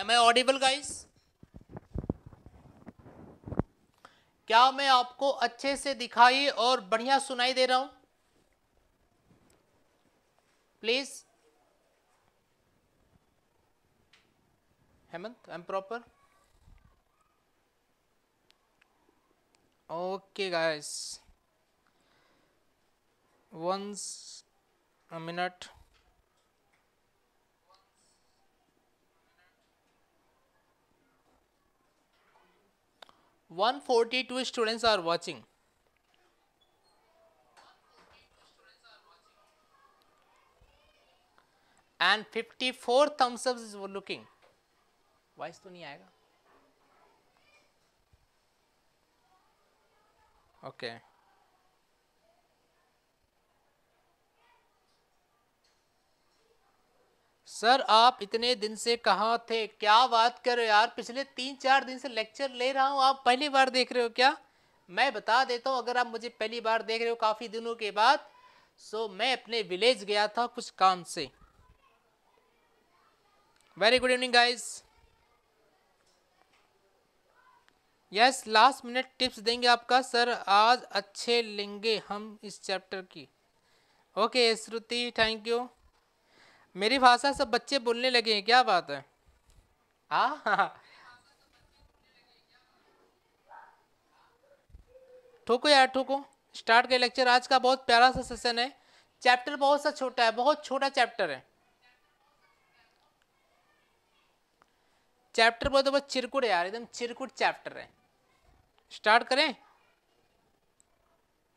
M I audible guys क्या मैं आपको अच्छे से दिखाई और बढ़िया सुनाई दे रहा हूं please Hemant I am proper okay guys once a minute 142 students are watching. And 54 thumbs ups is looking. is to not coming? Okay. Sir आप इतने दिन से कहाँ थे क्या बात कर रहे हो यार पिछले तीन चार दिन से लेक्चर ले रहा हूँ आप पहली बार देख रहे हो क्या मैं बता देता हूँ अगर आप मुझे पहली बार देख रहे हो काफ़ी दिनों के बाद सो मैं अपने विलेज गया था कुछ काम से very good evening guys yes last minute tips देंगे आपका सर आज अच्छे लेंगे हम इस चैप्टर की ओके श्रुति थैंक यू मेरी भाषा सब बच्चे बोलने लगे हैं क्या बात है हाँ ठोको यार ठोको स्टार्ट के लेक्चर आज का बहुत प्यारा सा सेशन है चैप्टर बहुत सा छोटा है बहुत छोटा चैप्टर है चैप्टर बहुत बहुत चिरकुट है यार एकदम चिरकुट चैप्टर है स्टार्ट करें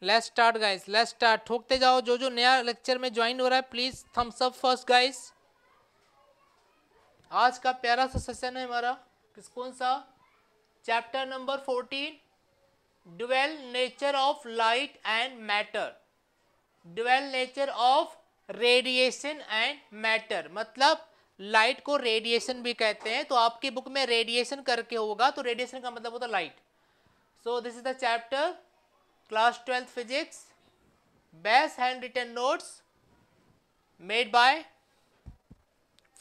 let's start guys let's start ठोकते जाओ जो जो नया लेक्चर में ज्वाइन हो रहा है please thumbs up first guys आज का प्यारा सा सेशन है हमारा किस कौन सा chapter number fourteen dual nature of light and matter dual nature of radiation and matter मतलब लाइट को रेडिएशन भी कहते हैं तो आपकी बुक में रेडिएशन करके होगा तो रेडिएशन का मतलब होता है light so this is the chapter class twelfth physics best hand written notes made by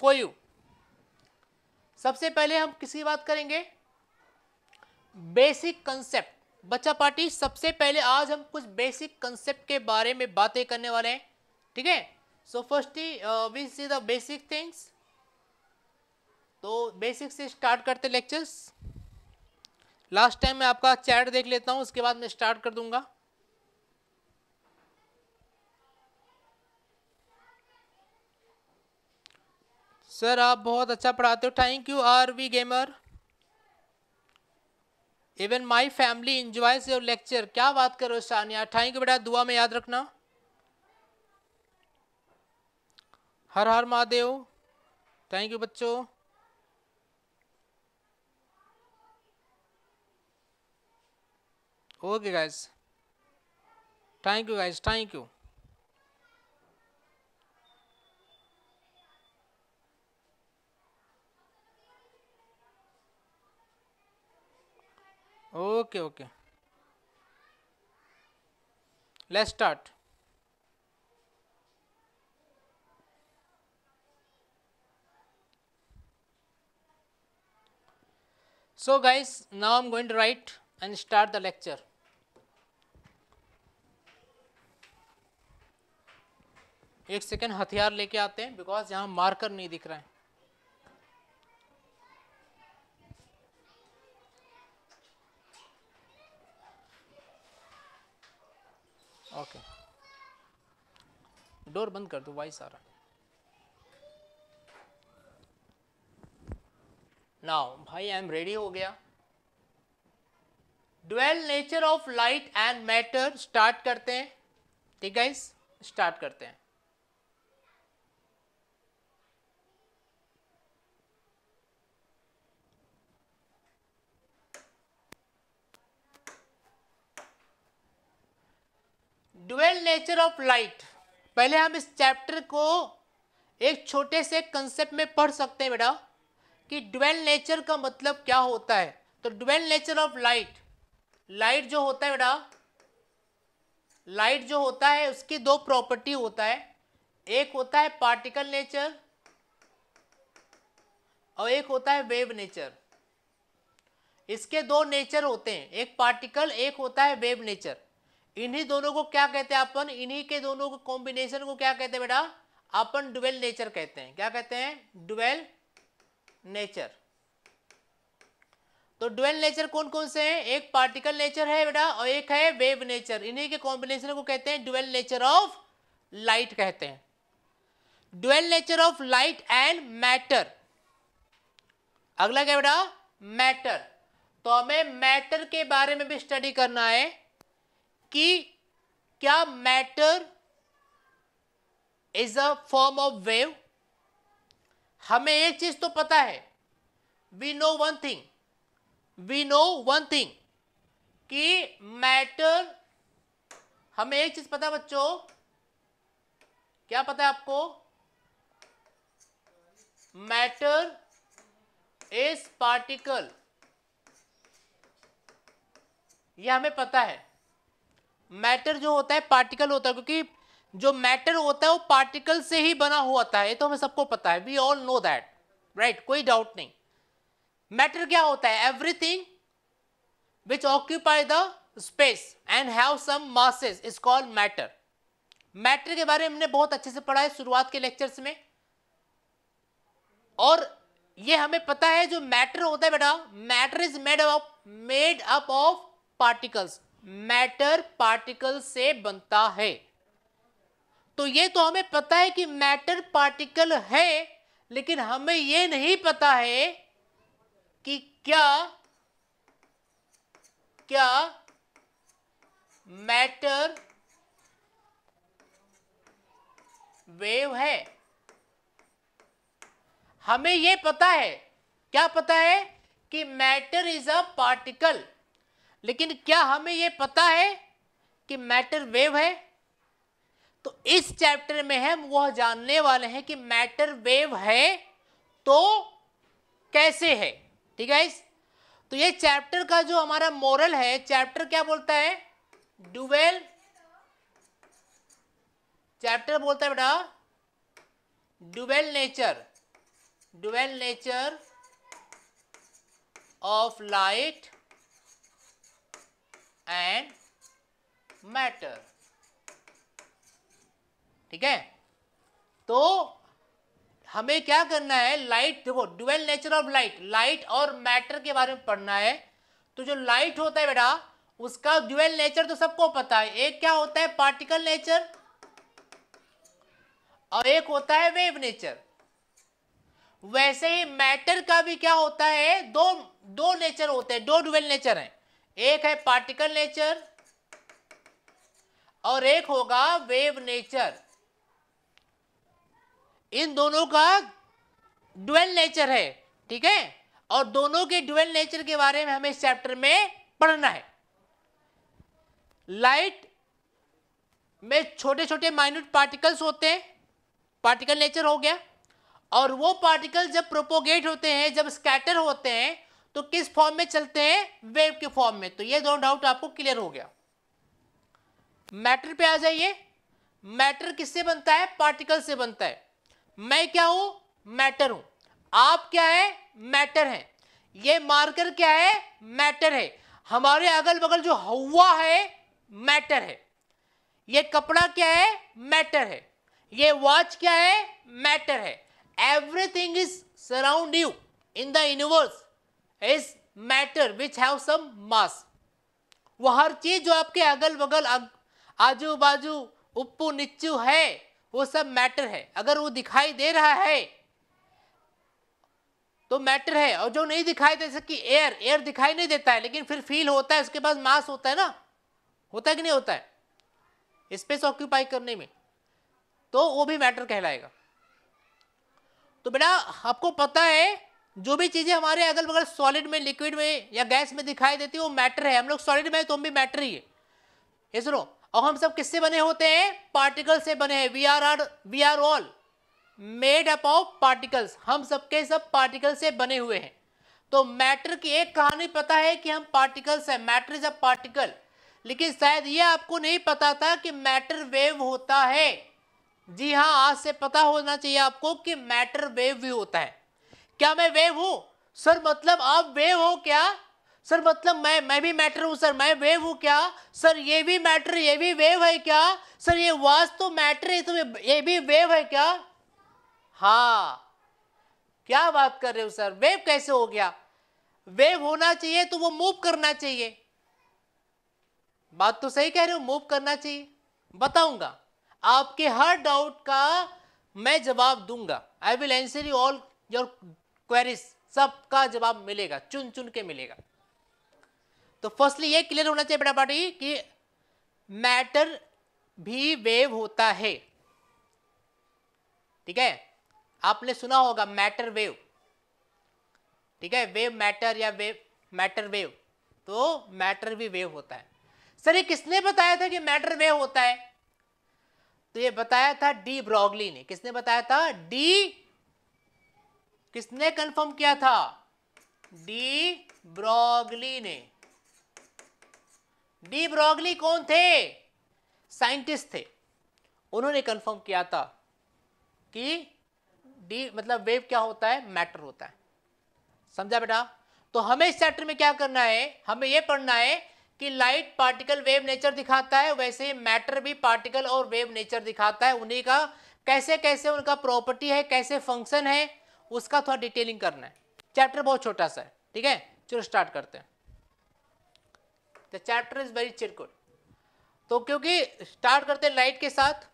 for you सबसे पहले हम किसी बात करेंगे बेसिक कंसेप्ट बच्चा पार्टी सबसे पहले आज हम कुछ बेसिक कंसेप्ट के बारे में बातें करने वाले हैं ठीक है so first we see the basic things तो बेसिक से स्टार्ट करते लेक्चर्स लास्ट टाइम मैं आपका चैट देख लेता हूं उसके बाद मैं स्टार्ट कर दूंगा सर आप बहुत अच्छा पढ़ाते हो thank you R V gamer even my family enjoys your lecture क्या बात करो सानिया थैंक यू बेटा दुआ में याद रखना हर हर महादेव थैंक यू बच्चों okay guys thank you guys thank you okay okay let's start so guys now i'm going to write and start the lecture एक सेकेंड हथियार लेके आते हैं बिकॉज यहाँ मार्कर नहीं दिख रहा है ओके okay. डोर बंद कर दो वाई सारा नाउ भाई आई एम रेडी हो गया dual nature of light and matter start करते हैं ठीक है स्टार्ट करते हैं ड्यूअल नेचर ऑफ लाइट पहले हम इस चैप्टर को एक छोटे से कंसेप्ट में पढ़ सकते हैं बेटा कि ड्यूअल नेचर का मतलब क्या होता है तो dual nature of light light जो होता है बेटा लाइट जो होता है उसकी दो प्रॉपर्टी होता है एक होता है पार्टिकल नेचर और एक होता है वेव नेचर इसके दो नेचर होते हैं एक पार्टिकल एक होता है वेव नेचर इन्हीं दोनों को क्या कहते हैं अपन इन्हीं के दोनों को कॉम्बिनेशन को क्या कहते हैं बेटा अपन डुवेल नेचर कहते हैं क्या कहते हैं डुवेल नेचर तो डुवेल नेचर कौन कौन से हैं एक पार्टिकल नेचर है बेटा और एक है वेव नेचर इन्हीं के कॉम्बिनेशन को कहते हैं डुवेल नेचर ऑफ लाइट कहते हैं dual nature of light and matter अगला क्या बेटा मैटर तो हमें मैटर के बारे में भी स्टडी करना है कि क्या matter is a form of wave हमें एक चीज तो पता है we know one thing we know one thing कि मैटर हमें एक चीज पता है बच्चों क्या पता है आपको मैटर इज पार्टिकल यह हमें पता है मैटर जो होता है पार्टिकल होता है क्योंकि जो मैटर होता है वो पार्टिकल से ही बना होता है ये तो हमें सबको पता है we all know that right कोई डाउट नहीं मैटर क्या होता है everything which occupy the space and have some masses is called matter matter के बारे में हमने बहुत अच्छे से पढ़ा है शुरुआत के लेक्चर्स में और ये हमें पता है जो मैटर होता है बेटा matter is made up made up of particles matter particle से बनता है तो ये तो हमें पता है कि मैटर पार्टिकल है लेकिन हमें ये नहीं पता है कि क्या क्या मैटर वेव है हमें यह पता है क्या पता है कि मैटर इज अ पार्टिकल लेकिन क्या हमें ये पता है कि मैटर वेव है तो इस चैप्टर में हम वह जानने वाले हैं कि मैटर वेव है तो कैसे है ठीक है इस तो ये चैप्टर का जो हमारा मोरल है चैप्टर क्या बोलता है डुवेल चैप्टर बोलता है बेटा dual nature dual nature of light and matter ठीक है तो हमें क्या करना है लाइट देखो dual nature of light light और मैटर के बारे में पढ़ना है तो जो लाइट होता है बेटा उसका ड्यूअल नेचर तो सबको पता है एक क्या होता है पार्टिकल नेचर और एक होता है वेव नेचर वैसे ही मैटर का भी क्या होता है दो दो नेचर होते हैं दो ड्यूअल नेचर हैं एक है पार्टिकल नेचर और एक होगा वेव नेचर इन दोनों का डुअल नेचर है ठीक है और दोनों के डुअल नेचर के बारे में हमें इस चैप्टर में पढ़ना है लाइट में छोटे छोटे माइन्यूट पार्टिकल्स होते हैं पार्टिकल नेचर हो गया और वो पार्टिकल जब प्रोपोगेट होते हैं जब स्कैटर होते हैं तो किस फॉर्म में चलते हैं वेव के फॉर्म में तो ये दोनों डाउट आपको क्लियर हो गया मैटर पे आ जाइए मैटर किससे बनता है पार्टिकल से बनता है मैं क्या हूं मैटर हूं आप क्या है मैटर है ये मार्कर क्या है मैटर है हमारे अगल बगल जो हवा है मैटर है ये कपड़ा क्या है मैटर है ये वॉच क्या है मैटर है everything is surround you in the universe is matter which have some mass वो हर चीज जो आपके अगल बगल आजू बाजू उप्पू निच्चू है वो सब मैटर है अगर वो दिखाई दे रहा है तो मैटर है और जो नहीं दिखाई दे सकती एयर एयर दिखाई नहीं देता है लेकिन फिर फील होता है उसके पास मास होता है ना होता है कि नहीं होता है स्पेस ऑक्यूपाई करने में तो वो भी मैटर कहलाएगा तो बेटा आपको पता है जो भी चीज़ें हमारे अगल बगल सॉलिड में लिक्विड में या गैस में दिखाई देती है वो मैटर है हम लोग सॉलिड में तुम तो भी मैटर ही है ये सुनो और हम सब किससे बने होते हैं पार्टिकल से बने हैं we are are we are all made up of particles हम सबके सब पार्टिकल से बने हुए हैं तो मैटर की एक कहानी पता है कि हम पार्टिकल्स हैं मैटर इज अ पार्टिकल लेकिन शायद ये आपको नहीं पता था कि मैटर वेव होता है जी हाँ आज से पता होना चाहिए आपको कि मैटर वेव भी होता है क्या मैं वेव हूं सर मतलब आप वेव हो क्या सर मतलब मैं मैं भी मैटर हूं सर मैं वेव हूं क्या सर ये भी मैटर ये भी वेव है क्या सर ये वास्तु तो मैटर है तो ये भी वेव है क्या हाँ क्या बात कर रहे हो सर वेव कैसे हो गया वेव होना चाहिए तो वो मूव करना चाहिए बात तो सही कह रहे हो मूव करना चाहिए बताऊंगा आपके हर डाउट का मैं जवाब दूंगा I will answer you all your queries सबका जवाब मिलेगा चुन चुन के मिलेगा तो फर्स्टली ये क्लियर होना चाहिए बेटा पार्टी कि मैटर भी वेव होता है ठीक है आपने सुना होगा मैटर वेव ठीक है वेव मैटर या वेव मैटर वेव तो मैटर भी वेव होता है सर ये किसने बताया था कि मैटर वेव होता है तो ये बताया था डी ब्रॉगली ने किसने बताया था डी किसने कंफर्म किया था डी ब्रॉगली ने डी ब्रॉगली कौन थे साइंटिस्ट थे उन्होंने कंफर्म किया था कि डी मतलब वेव क्या होता है मैटर होता है समझा बेटा तो हमें इस चैप्टर में क्या करना है हमें यह पढ़ना है कि लाइट पार्टिकल वेव नेचर दिखाता है वैसे ही मैटर भी पार्टिकल और वेव नेचर दिखाता है उन्हीं का कैसे कैसे उनका प्रॉपर्टी है कैसे फंक्शन है उसका थोड़ा डिटेलिंग करना है चैप्टर बहुत छोटा सा है ठीक है चलो स्टार्ट करते हैं द चैप्टर इज वेरी चिरकुट तो क्योंकि स्टार्ट करते हैं लाइट के साथ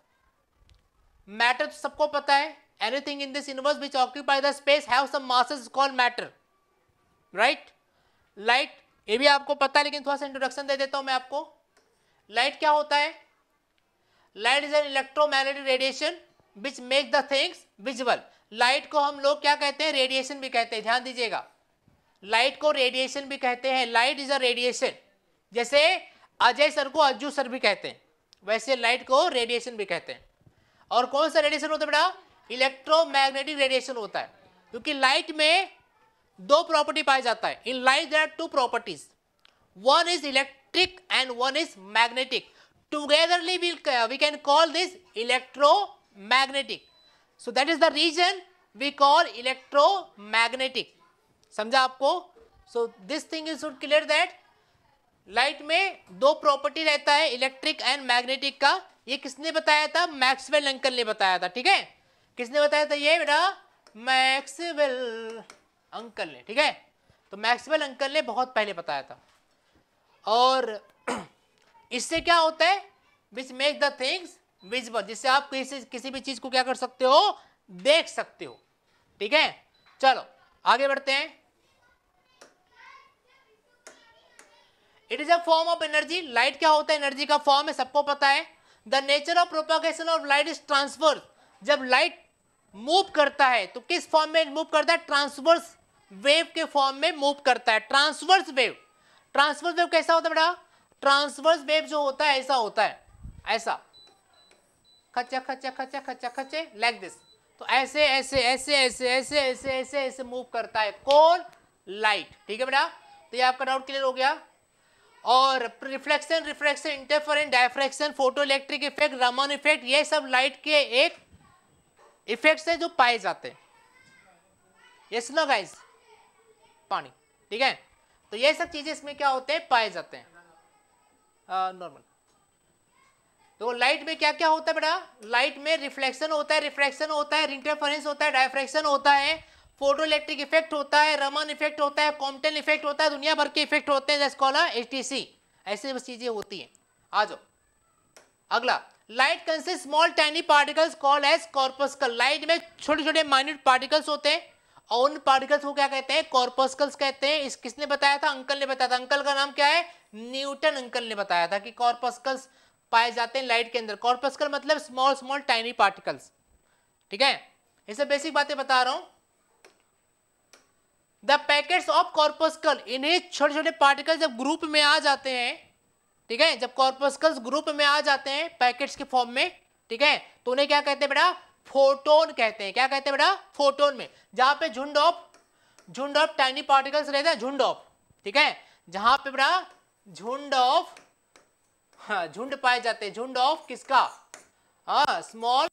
मैटर तो सबको पता है anything in this universe which occupy the space have some masses call matter right light ये भी आपको पता है लेकिन थोड़ा सा इंट्रोडक्शन दे देता हूँ मैं आपको लाइट क्या होता है light is an electromagnetic radiation which make the things visual light को हम लोग क्या कहते हैं रेडिएशन भी कहते हैं ध्यान दीजिएगा लाइट को रेडिएशन भी कहते हैं लाइट इज अ रेडिएशन जैसे अजय सर को अज्जू सर भी कहते हैं वैसे लाइट को रेडिएशन भी कहते हैं और कौन सा रेडिएशन होता है बेटा इलेक्ट्रोमैग्नेटिक रेडिएशन होता है क्योंकि लाइट में दो प्रॉपर्टी पाया जाता है in light there are two properties one is electric and one is magnetic togetherly we can call this electro magnetic so that is the reason we call electromagnetic समझा आपको so this thing is should clear that light में दो property रहता है electric and magnetic का ये किसने बताया था मैक्सवेल अंकल ने बताया था ठीक है किसने बताया था ये बेटा मैक्सवेल अंकल ने ठीक है तो मैक्सवेल अंकल ने बहुत पहले बताया था और इससे क्या होता है which make the things visible जिससे आप किसी किसी भी चीज़ को क्या कर सकते हो देख सकते हो ठीक है चलो आगे बढ़ते हैं it is a form of energy light क्या होता है एनर्जी का फॉर्म है सबको पता है the nature of propagation of light is transfer जब लाइट मूव करता है तो किस फॉर्म में मूव करता है ट्रांसवर्स वेव के फॉर्म में मूव करता है ट्रांसवर्स वेव ट्रांसवर्स वेव कैसा होता है बेटा ट्रांसवर्स वेव जो होता है ऐसा होता है ऐसा खचा खचा खचा खचा खचे लाइक दिस तो ऐसे ऐसे ऐसे ऐसे ऐसे ऐसे ऐसे ऐसे मूव करता है कौन लाइट ठीक है बेटा तो ये आपका डाउट क्लियर हो गया और reflection reflection interference diffraction photo electric effect Raman effect ये सब लाइट के एक इफेक्ट है जो पाए जाते हैं ये सुनो गाइस पानी ठीक है तो ये सब चीज़ें इसमें क्या होते हैं पाए जाते हैं नॉर्मल uh, तो लाइट में क्या क्या होता है बेटा लाइट में रिफ्लेक्शन होता है रिफ्लेक्शन होता है इंटरफेरेंस होता है डायफ्रेक्शन होता है फोटो इलेक्ट्रिक इफेक्ट होता है रमन इफेक्ट होता है कॉम्पटन इफेक्ट होता है दुनिया भर के इफेक्ट होते हैं जैसे कॉला एच टी सी ऐसी बस चीज़ें होती हैं आ जाओ अगला light consist small tiny particles call as corpuscle light में छोटे छोटे माइन्यूट पार्टिकल्स होते हैं और उन पार्टिकल्स को क्या कहते हैं कॉर्पस्कल्स कहते हैं इस किसने बताया था अंकल ने बताया था अंकल का नाम क्या है न्यूटन अंकल ने बताया था कि कॉर्पस्कल्स पाए जाते हैं लाइट के अंदर कॉर्पस्कल मतलब स्मॉल स्मॉल टाइनी पार्टिकल्स ठीक है ऐसे बेसिक बातें बता रहा हूं द पैकेट्स ऑफ कॉर्पस्कल इन्हें छोटे छोटे पार्टिकल जब ग्रुप में आ जाते हैं ठीक है जब कॉर्पस्कल्स ग्रुप में आ जाते हैं पैकेट्स के फॉर्म में ठीक है तो उन्हें क्या कहते हैं बेटा फोटोन कहते हैं क्या कहते हैं बेटा फोटोन में जहां पे झुंड ऑफ झुंड ऑफ टाइनी पार्टिकल्स रहते हैं झुंड ऑफ ठीक है जहां पे बेटा झुंड ऑफ हाँ झुंड पाए जाते हैं झुंड ऑफ किसका हाँ स्मॉल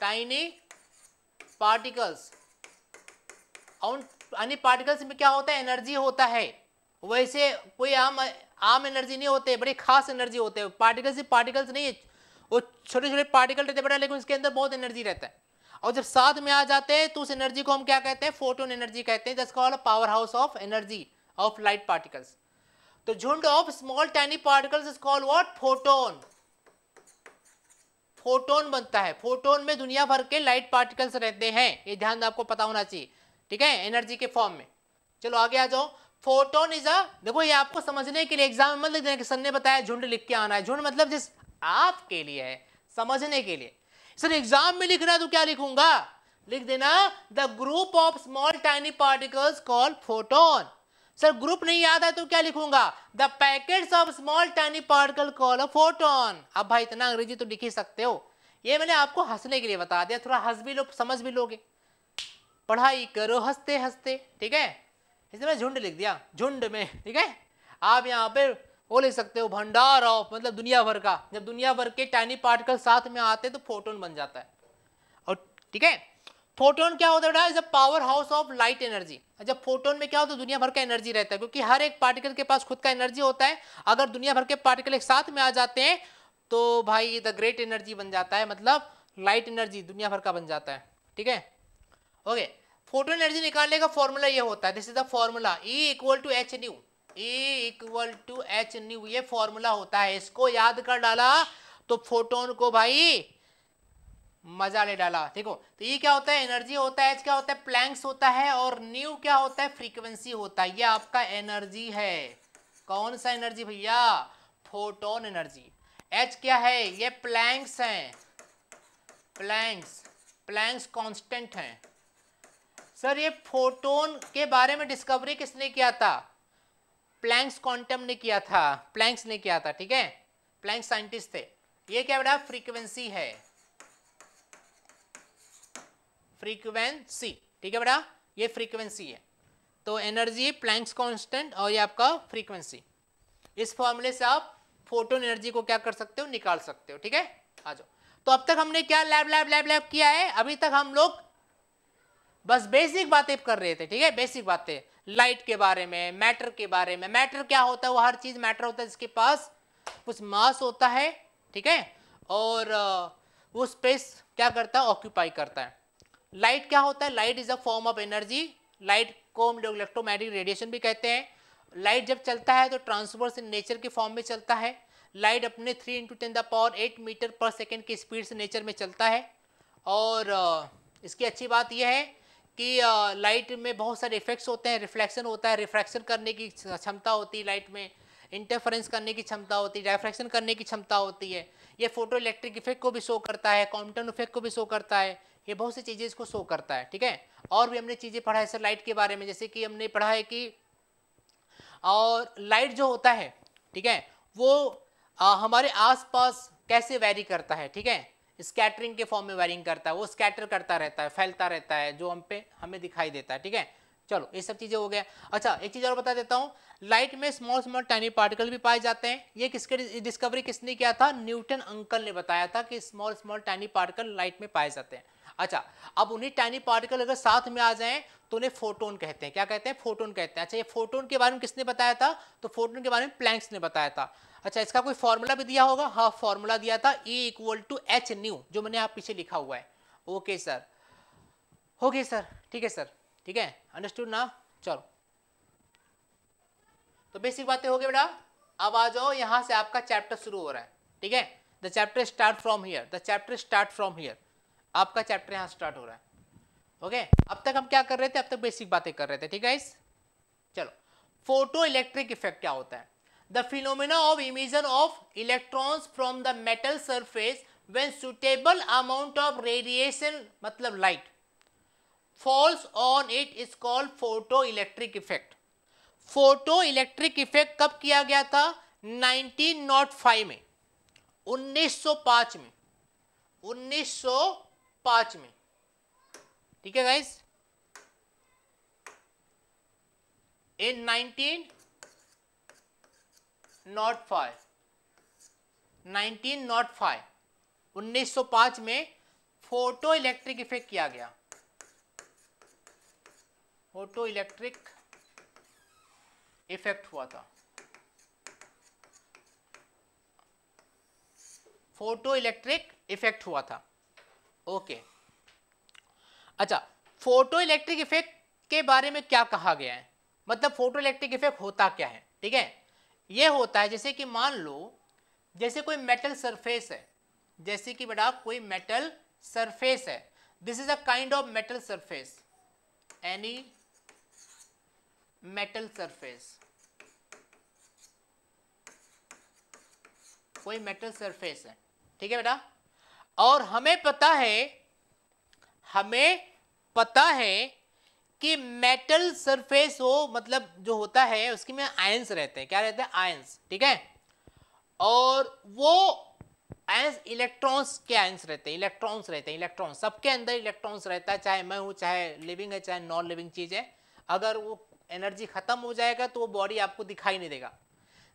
टाइनी पार्टिकल्स अन्य पार्टिकल्स में क्या होता है एनर्जी होता है वैसे कोई आम आम एनर्जी नहीं होते बड़ी खास एनर्जी होते हैं पार्टिकल्स ही पार्टिकल्स नहीं है वो छोटे छोटे पार्टिकल रहते बड़ा लेकिन उसके अंदर बहुत एनर्जी रहता है और जब साथ में आ जाते हैं तो उस एनर्जी को हम क्या कहते हैं फोटोन एनर्जी कहते हैं जिसका power house of energy of light particles तो झुंड of small tiny particles is called what? Photon photon बनता है फोटोन में दुनिया भर के लाइट पार्टिकल्स रहते हैं ये ध्यान आपको पता होना चाहिए ठीक है एनर्जी के फॉर्म में चलो आगे आ जाओ फोटोन इज अ देखो ये आपको समझने के लिए एग्जाम में मत लिख देना कि सर ने बताया झुंड लिख के आना है झुंड मतलब जिस आपके लिए है समझने के लिए सर एग्जाम में लिखना है तो क्या लिखूंगा लिख देना the group of small tiny particles call photon sir group नहीं याद है तो क्या लिखूंगा the packet of small tiny particle call a photon अब भाई इतना अंग्रेजी तो लिख ही सकते हो ये मैंने आपको हंसने के लिए बता दिया थोड़ा हंस भी लो समझ भी लोगे पढ़ाई करो हंसते हंसते ठीक है इसमें मैं झुंड लिख दिया झुंड में ठीक है आप यहाँ पे वो लिख सकते हो भंडार ऑफ मतलब दुनिया भर का जब दुनिया भर के टाइनी पार्टिकल साथ में आते तो फोटोन बन जाता है और ठीक है फोटोन क्या होता है is a power house of light energy जब फोटोन में क्या होता है दुनिया भर का एनर्जी रहता है क्योंकि हर एक पार्टिकल के पास खुद का एनर्जी होता है अगर दुनिया भर के पार्टिकल एक साथ में आ जाते हैं तो भाई द ग्रेट एनर्जी बन जाता है मतलब लाइट एनर्जी दुनिया भर का बन जाता है ठीक है ओके फोटो एनर्जी निकालने का फॉर्मूला ये होता है this is the formula E equal to H nu E equal to H nu ये फॉर्मूला होता है इसको याद कर डाला तो फोटोन को भाई मजा ले डाला ठीक हो तो ये क्या होता है एनर्जी होता है एच क्या होता है प्लैंक्स होता है और न्यू क्या होता है फ्रीक्वेंसी होता है ये आपका एनर्जी है कौन सा एनर्जी भैया फोटोन एनर्जी एच क्या है ये प्लैंक्स हैं प्लैंक्स प्लैंक्स कांस्टेंट हैं सर ये फोटोन के बारे में डिस्कवरी किसने किया था प्लैंक्स क्वांटम ने किया था प्लैंक्स ने किया था ठीक है प्लैंक्स साइंटिस्ट थे ये क्या बेटा फ्रीक्वेंसी है फ्रीक्वेंसी ठीक है बेटा ये फ्रीक्वेंसी है तो एनर्जी प्लैंक्स कांस्टेंट और ये आपका फ्रीक्वेंसी इस फॉर्मूले से आप फोटोन एनर्जी को क्या कर सकते हो निकाल सकते हो ठीक है आ जाओ तो अब तक हमने क्या लैब लैब लैब लैब किया है अभी तक हम लोग बस बेसिक बातें कर रहे थे ठीक है बेसिक बातें लाइट के बारे में मैटर के बारे में मैटर क्या होता है वो हर चीज़ मैटर होता है जिसके पास कुछ मास होता है ठीक है और वो स्पेस क्या करता है ऑक्यूपाई करता है लाइट क्या होता है light is a form of energy light को हम लोग इलेक्ट्रोमैटिक रेडिएशन भी कहते हैं लाइट जब चलता है तो ट्रांसवर्स इन नेचर के फॉर्म में चलता है लाइट अपने three into ten the power eight metre per second की स्पीड से नेचर में चलता है और इसकी अच्छी बात यह है कि लाइट में बहुत सारे इफेक्ट्स होते हैं रिफ्लेक्शन होता है रिफ्रैक्शन करने की क्षमता होती है लाइट में इंटरफेरेंस करने की क्षमता होती है डायफ्रैक्शन करने की क्षमता होती है ये फोटो इलेक्ट्रिक इफेक्ट को भी शो करता है कॉम्पटन इफेक्ट को भी शो करता है ये बहुत सी चीज़ें इसको शो करता है ठीक है और भी हमने चीज़ें पढ़ा है सर लाइट के बारे में जैसे कि हमने पढ़ा है कि और लाइट जो होता है ठीक है वो आ, हमारे आसपास कैसे वैरी करता है ठीक है स्कैटरिंग के फॉर्म में वैरिंग करता है वो स्कैटर करता रहता है फैलता रहता है जो हम पे हमें दिखाई देता है ठीक है चलो ये सब चीज़ें हो गया अच्छा एक चीज़ और बता देता हूँ लाइट में स्मॉल स्मॉल टाइनी पार्टिकल भी पाए जाते हैं ये किसके डिस्कवरी किसने किया था न्यूटन अंकल ने बताया था कि small small tiny particle light में पाए जाते हैं अच्छा अब उन्हीं टाइनी पार्टिकल अगर साथ में आ जाएं तो उन्हें फोटोन कहते हैं क्या कहते हैं फोटोन कहते हैं अच्छा ये फोटोन के बारे में किसने बताया था तो फोटोन के बारे में प्लैंक्स ने बताया था अच्छा इसका कोई फॉर्मूला भी दिया होगा हाँ फॉर्मूला दिया था E equal to H nu जो मैंने आप पीछे लिखा हुआ है ओके सर ओके सर ठीक है सर ठीक है अंडरस्टूड ना चलो तो बेसिक बातें हो गई बेटा अब आ जाओ यहां से आपका चैप्टर शुरू हो रहा है ठीक है the chapter start from here the chapter start from here आपका चैप्टर यहाँ स्टार्ट हो रहा है ओके अब तक हम क्या कर रहे थे अब तक बेसिक बातें कर रहे थे ठीक है इस चलो फोटो इलेक्ट्रिक इफेक्ट क्या होता है the phenomena of emission of electrons from the metal surface when suitable amount of radiation मतलब light falls on it is called photo electric effect photo electric effect कब किया गया था 1905 में 1905 में 1905 पांच में ठीक है guys nought five nineteen nought five उन्नीस सौ पांच में फोटो इलेक्ट्रिक इफेक्ट किया गया फोटो इलेक्ट्रिक इफेक्ट हुआ था फोटो इलेक्ट्रिक इफेक्ट हुआ था ओके अच्छा फोटो इलेक्ट्रिक इफेक्ट के बारे में क्या कहा गया है मतलब फोटो इलेक्ट्रिक इफेक्ट होता क्या है ठीक है ये होता है जैसे कि मान लो जैसे कोई मेटल सरफेस है जैसे कि बेटा कोई मेटल सरफेस है this is a kind of metal surface any metal surface कोई मेटल सरफेस है ठीक है बेटा और हमें पता है हमें पता है कि मेटल सरफेस हो मतलब जो होता है उसकी में आयंस रहते हैं क्या रहते हैं आयंस ठीक है और वो आयंस इलेक्ट्रॉन्स के आयंस रहते हैं इलेक्ट्रॉन्स रहते हैं इलेक्ट्रॉन्स सबके अंदर इलेक्ट्रॉन्स रहता है चाहे मैं हूँ चाहे लिविंग है चाहे नॉन लिविंग चीज़ है अगर वो एनर्जी खत्म हो जाएगा तो वो बॉडी आपको दिखाई नहीं देगा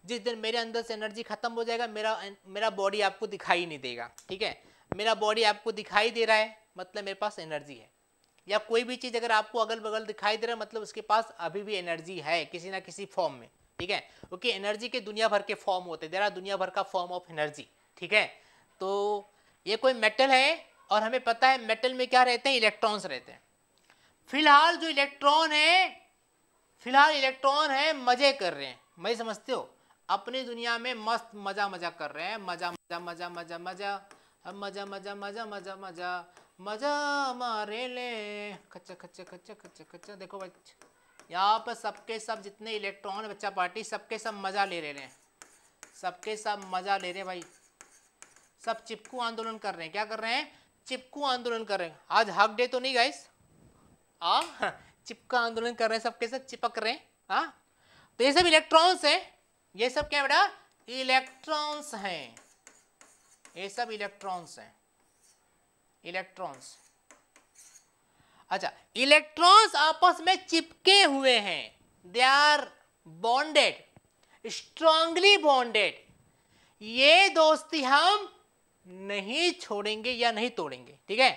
जिस दिन मेरे अंदर से एनर्जी खत्म हो जाएगा मेरा मेरा बॉडी आपको दिखाई नहीं देगा ठीक है मेरा बॉडी आपको दिखाई दे रहा है मतलब मेरे पास एनर्जी है या कोई भी चीज़ अगर आपको अगल बगल दिखाई दे रहा है मतलब उसके पास अभी भी एनर्जी है किसी ना किसी फॉर्म में ठीक है क्योंकि okay, एनर्जी के दुनिया भर के फॉर्म होते हैं जरा दुनिया भर का फॉर्म ऑफ एनर्जी ठीक है तो ये कोई मेटल है और हमें पता है मेटल में क्या रहते हैं इलेक्ट्रॉन्स रहते हैं फिलहाल जो इलेक्ट्रॉन है फिलहाल इलेक्ट्रॉन है मजे कर रहे हैं मजे समझते हो अपनी दुनिया में मस्त मजा मजा कर रहे हैं मजा मजा मजा मजा मजा, मजा अब मजा मजा मजा मजा मजा मजा मारे ले खच्चा खच्चा खच्चा खच्चा खच्चा देखो बच्चा यहाँ पर सबके सब जितने इलेक्ट्रॉन बच्चा पार्टी सबके सब मज़ा ले रहे हैं सबके सब मज़ा ले रहे हैं भाई सब चिपकू आंदोलन कर रहे हैं क्या कर रहे हैं चिपकू आंदोलन कर रहे हैं आज हक डे तो नहीं गाइस आ चिपका आंदोलन कर रहे हैं सबके सब चिपक रहे हैं हाँ तो ये सब इलेक्ट्रॉन्स हैं ये सब क्या बेटा इलेक्ट्रॉन्स हैं ये सब इलेक्ट्रॉन्स हैं इलेक्ट्रॉन्स अच्छा इलेक्ट्रॉन्स आपस में चिपके हुए हैं they are bonded strongly bonded ये दोस्ती हम नहीं छोड़ेंगे या नहीं तोड़ेंगे ठीक है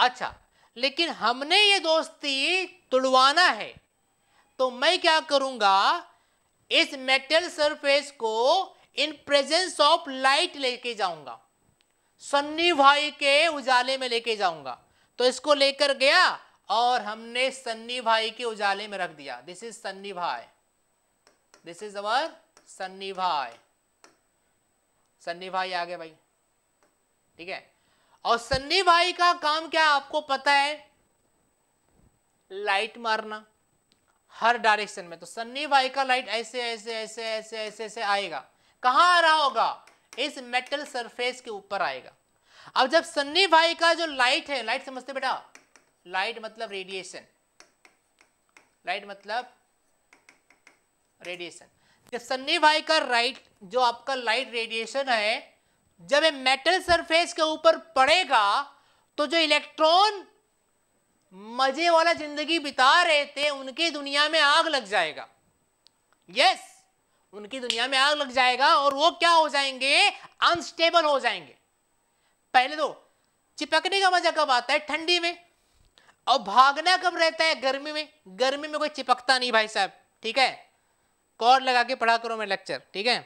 अच्छा लेकिन हमने ये दोस्ती तुड़वाना है तो मैं क्या करूंगा इस मेटल सरफेस को इन प्रेजेंस ऑफ लाइट लेके जाऊंगा सन्नी भाई के उजाले में लेके जाऊंगा तो इसको लेकर गया और हमने सन्नी भाई के उजाले में रख दिया दिस इज सन्नी भाई दिस इज अवर सन्नी भाई सन्नी भाई आ गए भाई ठीक है और सन्नी भाई का काम क्या आपको पता है लाइट मारना हर डायरेक्शन में तो सन्नी भाई का लाइट ऐसे ऐसे ऐसे ऐसे ऐसे ऐसे आएगा कहाँ आ रहा होगा इस मेटल सरफेस के ऊपर आएगा अब जब सन्नी भाई का जो लाइट है लाइट समझते बेटा लाइट मतलब रेडिएशन लाइट मतलब रेडिएशन जब सन्नी भाई का राइट जो आपका लाइट रेडिएशन है जब ये मेटल सरफेस के ऊपर पड़ेगा तो जो इलेक्ट्रॉन मजे वाला जिंदगी बिता रहे थे उनकी दुनिया में आग लग जाएगा यस yes! उनकी दुनिया में आग लग जाएगा और वो क्या हो जाएंगे अनस्टेबल हो जाएंगे पहले तो चिपकने का मजा कब आता है ठंडी में और भागना कब रहता है गर्मी में गर्मी में कोई चिपकता नहीं भाई साहब ठीक है कॉर लगा के पढ़ा करो मैं लेक्चर ठीक है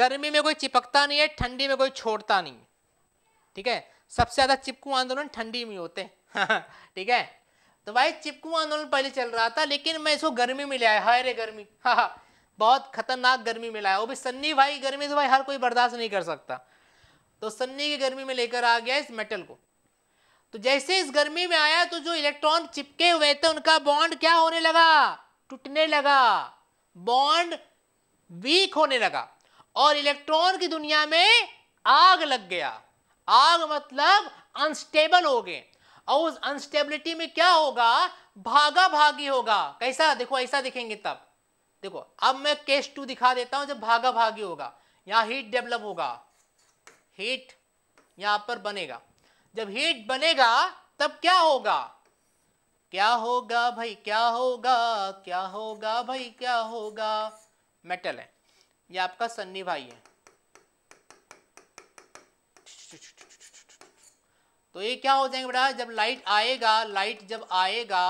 गर्मी में कोई चिपकता नहीं है ठंडी में कोई छोड़ता नहीं ठीक है सबसे ज़्यादा चिपकू आंदोलन ठंडी में होते हैं ठीक है तो भाई चिपकू आंदोलन पहले चल रहा था लेकिन मैं इसको गर्मी में ले आया हाय रे गर्मी हाँ बहुत खतरनाक गर्मी में लाया वो भी सन्नी भाई गर्मी तो भाई हर कोई बर्दाश्त नहीं कर सकता तो सन्नी की गर्मी में लेकर आ गया इस मेटल को तो जैसे इस गर्मी में आया तो जो इलेक्ट्रॉन चिपके हुए थे उनका बॉन्ड क्या होने लगा टूटने लगा बॉन्ड वीक होने लगा और इलेक्ट्रॉन की दुनिया में आग लग गया आग मतलब अनस्टेबल हो गए और उस अनस्टेबिलिटी में क्या होगा भागा भागी होगा कैसा देखो ऐसा दिखेंगे तब देखो अब मैं केस टू दिखा देता हूं जब भागा भागी होगा यहां हीट डेवलप होगा हीट यहां पर बनेगा जब हीट बनेगा तब क्या होगा क्या होगा भाई क्या होगा क्या होगा भाई क्या होगा मेटल है ये आपका सन्नी भाई है तो ये क्या हो जाएंगे बेटा जब लाइट आएगा लाइट जब आएगा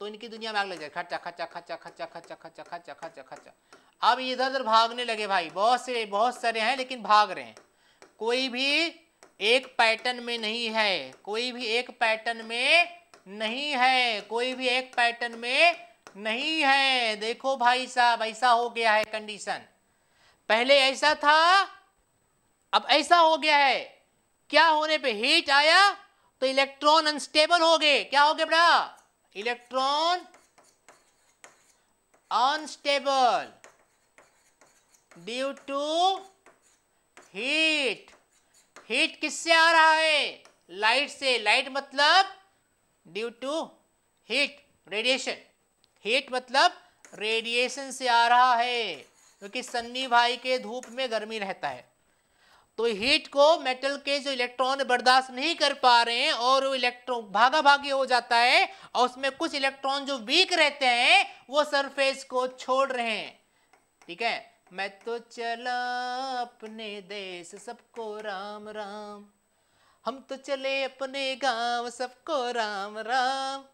तो इनकी दुनिया में आग लग जाए खर्चा खर्चा खर्चा खर्चा खर्चा खर्चा खर्चा खर्चा खर्चा अब इधर उधर भागने लगे भाई बहुत से बहुत सारे हैं लेकिन भाग रहे हैं कोई भी एक पैटर्न में नहीं है कोई भी एक पैटर्न में नहीं है कोई भी एक पैटर्न में नहीं है देखो भाई साहब ऐसा हो गया है कंडीशन पहले ऐसा था अब ऐसा हो गया है क्या होने पे हीट आया तो इलेक्ट्रॉन अनस्टेबल हो गए क्या हो गए बड़ा electron unstable due to heat heat किससे आ रहा है लाइट से लाइट मतलब due to heat radiation heat मतलब रेडिएशन से आ रहा है क्योंकि तो सन्नी भाई के धूप में गर्मी रहता है तो हीट को मेटल के जो इलेक्ट्रॉन बर्दाश्त नहीं कर पा रहे हैं और वो इलेक्ट्रॉन भागा भागी हो जाता है और उसमें कुछ इलेक्ट्रॉन जो वीक रहते हैं वो सरफेस को छोड़ रहे हैं ठीक है मैं तो चला अपने देश सबको राम राम हम तो चले अपने गांव सबको राम राम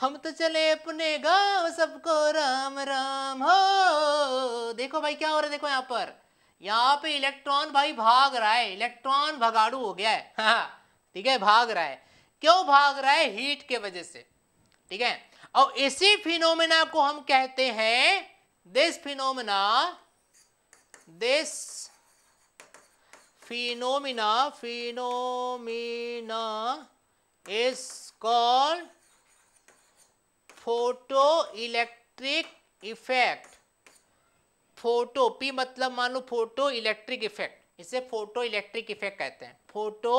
हम तो चले अपने गांव सबको राम राम हो देखो भाई क्या हो रहा है देखो यहाँ पर यहाँ पे इलेक्ट्रॉन भाई भाग रहा है इलेक्ट्रॉन भगाड़ू हो गया है हाँ, हाँ, ठीक है भाग रहा है क्यों भाग रहा है हीट के वजह से ठीक है और इसी फिनोमिना को हम कहते हैं this phenomena this phenomena phenomena is call photo electric effect photo P मतलब मानो फोटो इलेक्ट्रिक इफेक्ट इसे फोटो इलेक्ट्रिक इफेक्ट कहते हैं फोटो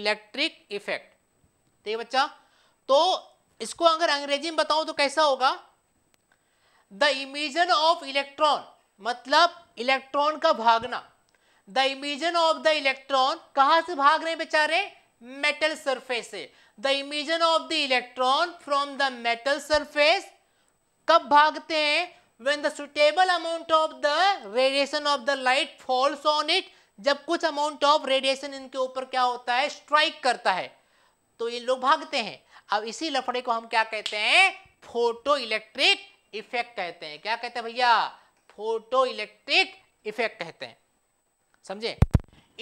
इलेक्ट्रिक इफेक्ट ठीक तो है बच्चा तो इसको अगर अंग्रेजी में बताऊं तो कैसा होगा द इमेजन ऑफ इलेक्ट्रॉन मतलब इलेक्ट्रॉन का भागना the emission of the electron कहां से भाग रहे बेचारे मेटल सरफेस से the emission of the electron from the metal surface कब भागते हैं when the suitable amount of the radiation of the light falls on it जब कुछ अमाउंट ऑफ रेडिएशन इनके ऊपर क्या होता है स्ट्राइक करता है तो ये लोग भागते हैं अब इसी लफड़े को हम क्या कहते हैं फोटो इलेक्ट्रिक इफेक्ट कहते हैं क्या कहते हैं भैया फोटो इलेक्ट्रिक इफेक्ट कहते हैं समझे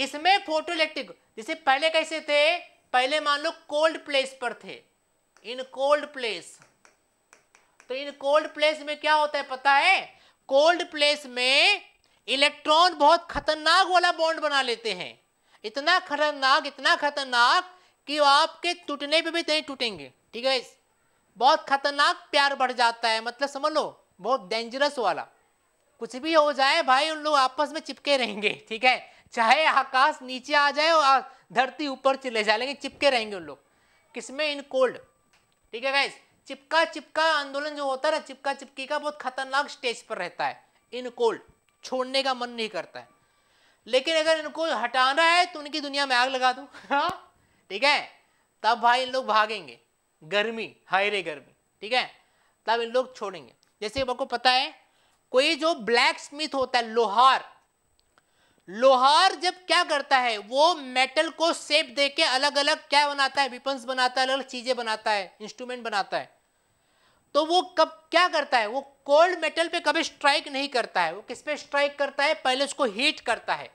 इसमें फोटो इलेक्ट्रिक जैसे पहले कैसे थे पहले मान लो कोल्ड प्लेस पर थे इन कोल्ड प्लेस तो इन कोल्ड प्लेस में क्या होता है पता है कोल्ड प्लेस में इलेक्ट्रॉन बहुत खतरनाक वाला बॉन्ड बना लेते हैं इतना खतरनाक इतना खतरनाक कि आपके टूटने पे भी नहीं टूटेंगे ठीक है बहुत खतरनाक प्यार बढ़ जाता है मतलब समझ लो बहुत डेंजरस वाला कुछ भी हो जाए भाई उन लोग आपस में चिपके रहेंगे ठीक है चाहे आकाश नीचे आ जाए और धरती ऊपर चले जाए लेकिन चिपके रहेंगे उन लोग किसमें इन कोल्ड ठीक है गैस चिपका चिपका आंदोलन जो होता है ना चिपका चिपकी का बहुत खतरनाक स्टेज पर रहता है इनको छोड़ने का मन नहीं करता है लेकिन अगर इनको हटाना है तो उनकी दुनिया में आग लगा दू हाँ, ठीक है तब भाई इन लोग भागेंगे गर्मी हायरे गर्मी ठीक है तब इन लोग छोड़ेंगे जैसे आपको पता है कोई जो ब्लैक स्मिथ होता है लोहार लोहार जब क्या करता है वो मेटल को सेप देके अलग अलग क्या बनाता है विपन्स बनाता है अलग अलग चीजें बनाता है इंस्ट्रूमेंट बनाता है तो वो कब क्या करता है वो कोल्ड मेटल पे कभी स्ट्राइक नहीं करता है वो किस पे स्ट्राइक करता है पहले उसको हीट करता है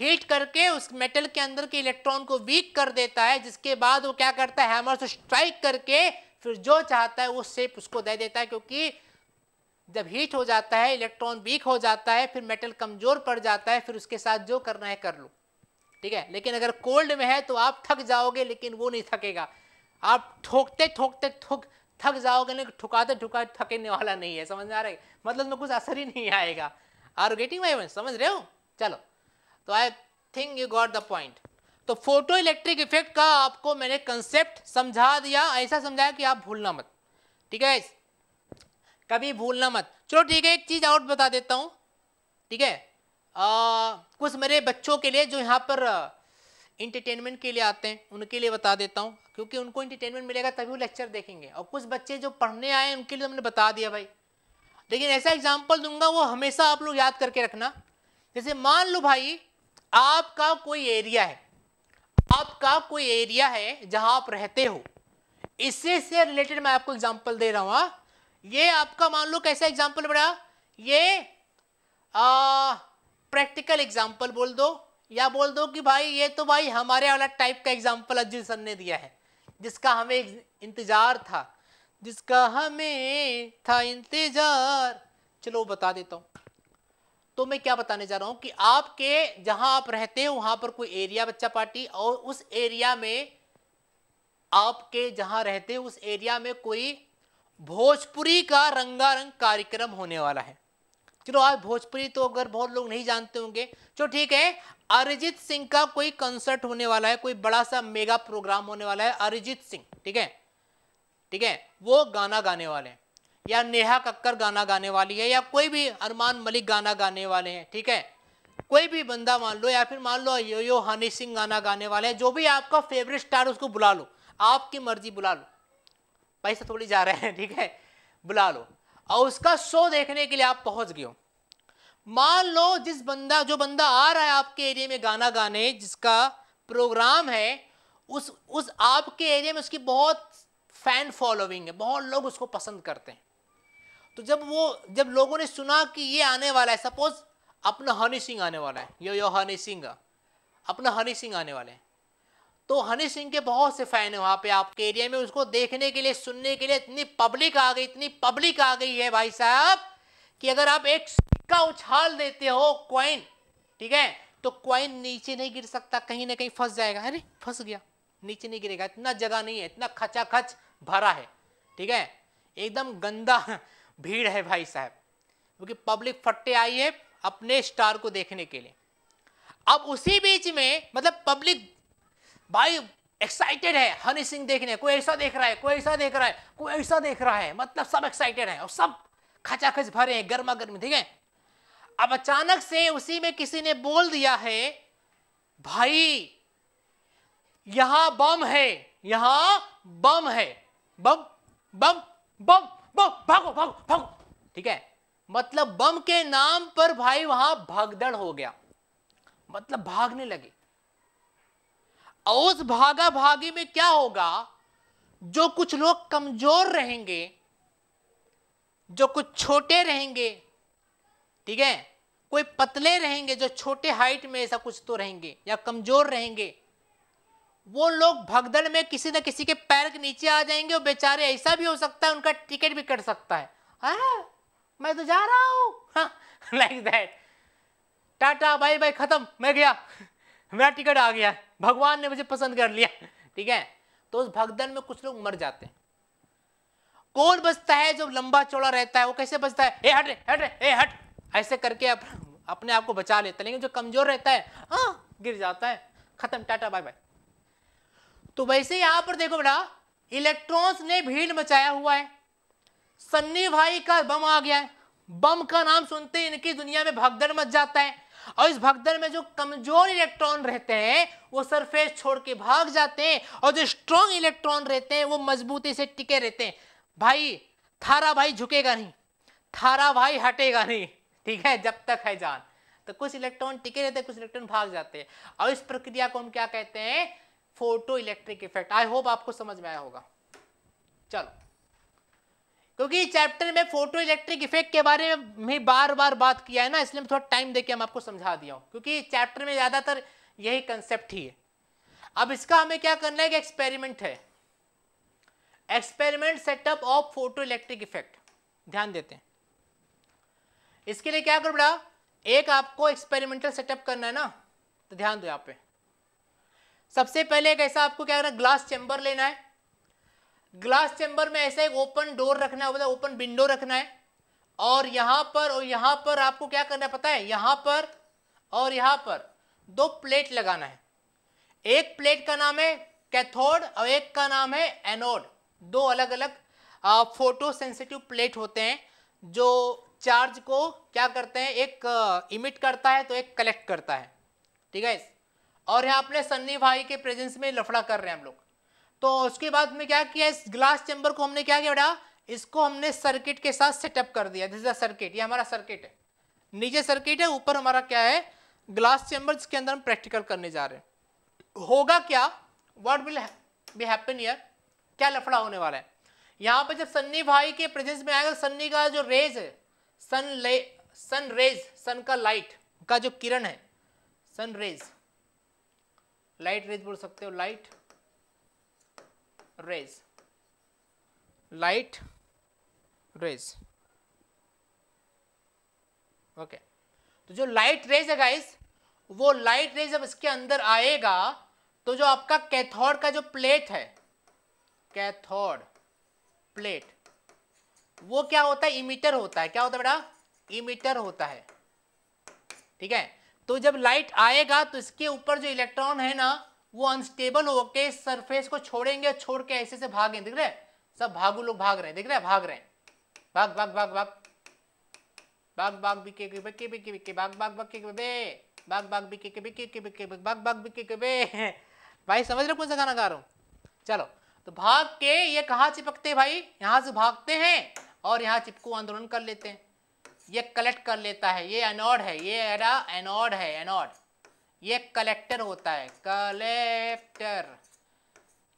हीट करके उस मेटल के अंदर के इलेक्ट्रॉन को वीक कर देता है जिसके बाद वो क्या करता है हैमर से स्ट्राइक करके फिर जो चाहता है वो सेप उसको दे देता है क्योंकि जब हीट हो जाता है इलेक्ट्रॉन वीक हो जाता है फिर मेटल कमजोर पड़ जाता है फिर उसके साथ जो करना है कर लो ठीक है लेकिन अगर कोल्ड में है तो आप थक जाओगे लेकिन वो नहीं थकेगा आप ठोकते ठोकते ठोक थक जाओगे ना ठुकाते ठुकाते थकने वाला नहीं है समझ में आ रहा है मतलब उसमें कुछ असर ही नहीं आएगा आर गेटिंग माई समझ रहे हो चलो तो I think you got the point तो फोटो इलेक्ट्रिक इफेक्ट का आपको मैंने कंसेप्ट समझा दिया ऐसा समझाया कि आप भूलना मत ठीक है कभी भूलना मत चलो ठीक है एक चीज़ और बता देता हूँ ठीक है कुछ मेरे बच्चों के लिए जो यहाँ पर इंटरटेनमेंट के लिए आते हैं उनके लिए बता देता हूँ क्योंकि उनको इंटरटेनमेंट मिलेगा तभी वो लेक्चर देखेंगे और कुछ बच्चे जो पढ़ने आए हैं उनके लिए तो हमने बता दिया भाई लेकिन ऐसा एग्जाम्पल दूंगा वो हमेशा आप लोग याद करके रखना जैसे मान लो भाई आपका कोई एरिया है आपका कोई एरिया है जहाँ आप रहते हो इससे से रिलेटेड मैं आपको एग्जाम्पल दे रहा हूँ हाँ। ये आपका मान लो कैसा एग्जाम्पल बढ़ा ये प्रैक्टिकल एग्जाम्पल बोल दो या बोल दो कि भाई ये तो भाई हमारे वाला टाइप का एग्जाम्पल अजीत सर ने दिया है जिसका हमें इंतज़ार था जिसका हमें था इंतज़ार चलो बता देता हूँ तो मैं क्या बताने जा रहा हूँ कि आपके जहाँ आप रहते हो वहाँ पर कोई एरिया बच्चा पार्टी और उस एरिया में आपके जहाँ रहते हो उस एरिया में कोई भोजपुरी का रंगारंग कार्यक्रम होने वाला है चलो आज भोजपुरी तो अगर बहुत लोग नहीं जानते होंगे चलो ठीक है अरिजीत सिंह का कोई कंसर्ट होने वाला है कोई बड़ा सा मेगा प्रोग्राम होने वाला है अरिजीत सिंह ठीक है ठीक है वो गाना गाने वाले हैं या नेहा कक्कर गाना गाने वाली है या कोई भी अरमान मलिक गाना गाने वाले हैं ठीक है कोई भी बंदा मान लो या फिर मान लो यो यो हनी सिंह गाना गाने वाले हैं जो भी आपका फेवरेट स्टार उसको बुला लो आपकी मर्जी बुला लो पैसा थोड़ी जा रहे हैं ठीक है बुला लो और उसका शो देखने के लिए आप पहुंच गए हो मान लो जिस बंदा जो बंदा आ रहा है आपके एरिया में गाना गाने जिसका प्रोग्राम है उस उस आपके एरिया में उसकी बहुत फैन फॉलोइंग है बहुत लोग उसको पसंद करते हैं तो जब वो जब लोगों ने सुना कि ये आने वाला है सपोज अपना हनी सिंह आने वाला है यो यो हनी सिंह अपना हनी सिंह आने वाले हैं तो हनी सिंह के बहुत से फैन है वहाँ पे आपके एरिया में उसको देखने के लिए सुनने के लिए इतनी पब्लिक आ गई इतनी पब्लिक आ गई है भाई साहब कि अगर आप एक सिक्का उछाल देते हो क्वाइन ठीक है तो क्वाइन नीचे नहीं गिर सकता कहीं ना कहीं फंस जाएगा अरे फंस गया नीचे नहीं गिरेगा इतना जगह नहीं है इतना खचा खच भरा है ठीक है एकदम गंदा भीड़ है भाई साहब क्योंकि पब्लिक फट्टे आई है अपने स्टार को देखने के लिए अब उसी बीच में मतलब पब्लिक भाई एक्साइटेड है हनी सिंह देखने कोई ऐसा देख रहा है कोई ऐसा देख रहा है कोई ऐसा देख रहा है मतलब सब एक्साइटेड है और सब खचाखच भरे हैं गर्मा गर्मी ठीक है अब अचानक से उसी में किसी ने बोल दिया है भाई यहां बम है यहां बम है बम बम बम बम भागो भागो भागो ठीक है मतलब बम के नाम पर भाई वहां भगदड़ हो गया मतलब भागने लगे उस भागा भागी में क्या होगा जो कुछ लोग कमजोर रहेंगे जो कुछ छोटे रहेंगे ठीक है कोई पतले रहेंगे जो छोटे हाइट में ऐसा कुछ तो रहेंगे या कमजोर रहेंगे वो लोग भगदड़ में किसी न किसी के पैर के नीचे आ जाएंगे और बेचारे ऐसा भी हो सकता है उनका टिकट भी कट सकता है आ, हाँ, मैं तो जा रहा हूँ लाइक हाँ, दैट टाटा बाय बाय खत्म मैं गया मेरा टिकट आ गया भगवान ने मुझे पसंद कर लिया ठीक है तो उस भगदन में कुछ लोग मर जाते हैं कौन बचता है जो लंबा चौड़ा रहता है वो कैसे बचता है ए हट रे हट रे ए हट ऐसे करके अप, अपने आप को बचा लेता है लेकिन जो कमजोर रहता है हाँ गिर जाता है खत्म टाटा बाय बाय तो वैसे यहां पर देखो बेटा इलेक्ट्रॉन्स ने भीड़ मचाया हुआ है सन्नी भाई का बम आ गया है बम का नाम सुनते इनकी दुनिया में भगदड़ मच जाता है और इस भगदड़ में जो कमजोर इलेक्ट्रॉन रहते हैं वो सरफेस छोड़ के भाग जाते हैं और जो स्ट्रॉन्ग इलेक्ट्रॉन रहते हैं वो मजबूती से टिके रहते हैं भाई थारा भाई झुकेगा नहीं थारा भाई हटेगा नहीं ठीक है जब तक है जान तो कुछ इलेक्ट्रॉन टिके रहते हैं कुछ इलेक्ट्रॉन भाग जाते हैं और इस प्रक्रिया को हम क्या कहते हैं photo electric effect I hope आपको समझ में आया होगा चलो क्योंकि चैप्टर में फोटो इलेक्ट्रिक इफेक्ट के बारे में भी बार बार बात किया है ना इसलिए थोड़ा टाइम दे हम आपको समझा दिया हूँ क्योंकि चैप्टर में ज़्यादातर यही कंसेप्ट ही है अब इसका हमें क्या करना है कि एक्सपेरिमेंट है experiment setup of photo electric effect ध्यान देते हैं इसके लिए क्या करो बड़ा एक आपको एक्सपेरिमेंटल सेटअप करना है ना तो ध्यान दो यहाँ पे सबसे पहले एक ऐसा आपको क्या करना ग्लास चैम्बर लेना है ग्लास चैम्बर में ऐसा एक ओपन डोर रखना है ओपन विंडो रखना है और यहाँ पर और यहाँ पर आपको क्या करना पता है यहाँ पर और यहाँ पर दो प्लेट लगाना है एक प्लेट का नाम है कैथोड और एक का नाम है एनोड दो अलग अलग फोटो सेंसिटिव प्लेट होते हैं जो चार्ज को क्या करते हैं एक इमिट करता है तो एक कलेक्ट करता है ठीक है और यहाँ अपने सन्नी भाई के प्रेजेंस में लफड़ा कर रहे हैं हम लोग तो उसके बाद में क्या किया इस ग्लास चैम्बर को हमने क्या किया बेटा इसको हमने सर्किट के साथ सेटअप कर दिया दिस इज अ सर्किट ये हमारा सर्किट है नीचे सर्किट है ऊपर हमारा क्या है ग्लास चैम्बर जिसके अंदर हम प्रैक्टिकल करने जा रहे हैं होगा क्या what will be happen here क्या लफड़ा होने वाला है यहाँ पर जब सन्नी भाई के प्रेजेंस में आएगा सन्नी का जो रेज है सन ले सन रेज सन का लाइट का जो किरण है सन रेज लाइट रेज बोल सकते हो light rays light rays okay okay. तो जो लाइट रेज है गाइस वो लाइट रेज जब इसके अंदर आएगा तो जो आपका कैथोड का जो प्लेट है कैथोड प्लेट वो क्या होता है इमीटर होता है क्या होता है बेटा इमीटर होता है ठीक है तो जब लाइट आएगा तो इसके ऊपर जो इलेक्ट्रॉन है ना वो अनस्टेबल होके सरफेस को छोड़ेंगे छोड़ के ऐसे से भागे दिख रहे सब भागू लोग भाग रहे हैं दिख रहे भाग रहे हैं भाग भाग भाग भाग बाग बाग बिके के बिके बिके बिके बाग बाग बिके के बे बाग बाग बिके के बिके के बिके बाग बाग बिके के बे भाई समझ रहे कौन सा गाना गा रहा हूँ चलो तो भाग के ये कहाँ चिपकते भाई यहाँ से भागते हैं और यहाँ चिपकू आंदोलन कर लेते हैं ये कलेक्ट कर लेता है ये एनोड है ये एरा एनोड है एनोड ये कलेक्टर होता है कलेक्टर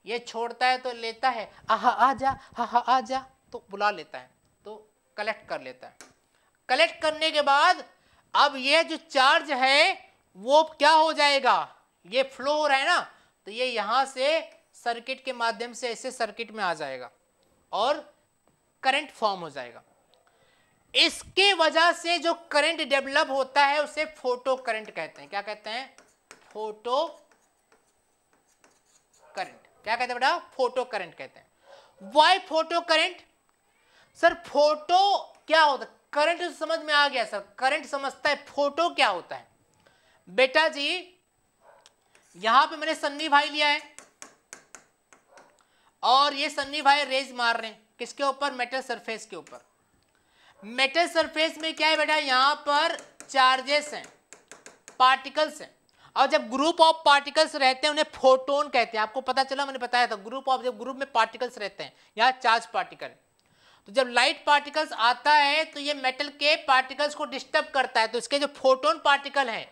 ये छोड़ता है तो लेता है आहा आ जा हा हा आ जा तो बुला लेता है तो कलेक्ट कर लेता है कलेक्ट करने के बाद अब ये जो चार्ज है वो क्या हो जाएगा ये फ्लो हो रहा है ना तो ये यहाँ से सर्किट के माध्यम से ऐसे सर्किट में आ जाएगा और करंट फॉर्म हो जाएगा इसके वजह से जो करंट डेवलप होता है उसे फोटो करंट कहते हैं क्या कहते हैं फोटो करंट क्या कहते हैं बेटा फोटो करंट कहते हैं why photo current sir photo क्या होता है करंट तो समझ में आ गया सर करंट समझता है फोटो क्या होता है बेटा जी यहां पे मैंने सन्नी भाई लिया है और ये सन्नी भाई रेज मार रहे हैं किसके ऊपर मेटल सरफेस के ऊपर मेटल सरफेस में क्या है बेटा यहाँ पर चार्जेस हैं पार्टिकल्स हैं और जब ग्रुप ऑफ पार्टिकल्स रहते हैं उन्हें फोटोन कहते हैं आपको पता चला मैंने बताया था ग्रुप ऑफ जब ग्रुप में पार्टिकल्स रहते हैं यहाँ चार्ज पार्टिकल तो जब लाइट पार्टिकल्स आता है तो ये मेटल के पार्टिकल्स को डिस्टर्ब करता है तो इसके जो फोटोन पार्टिकल हैं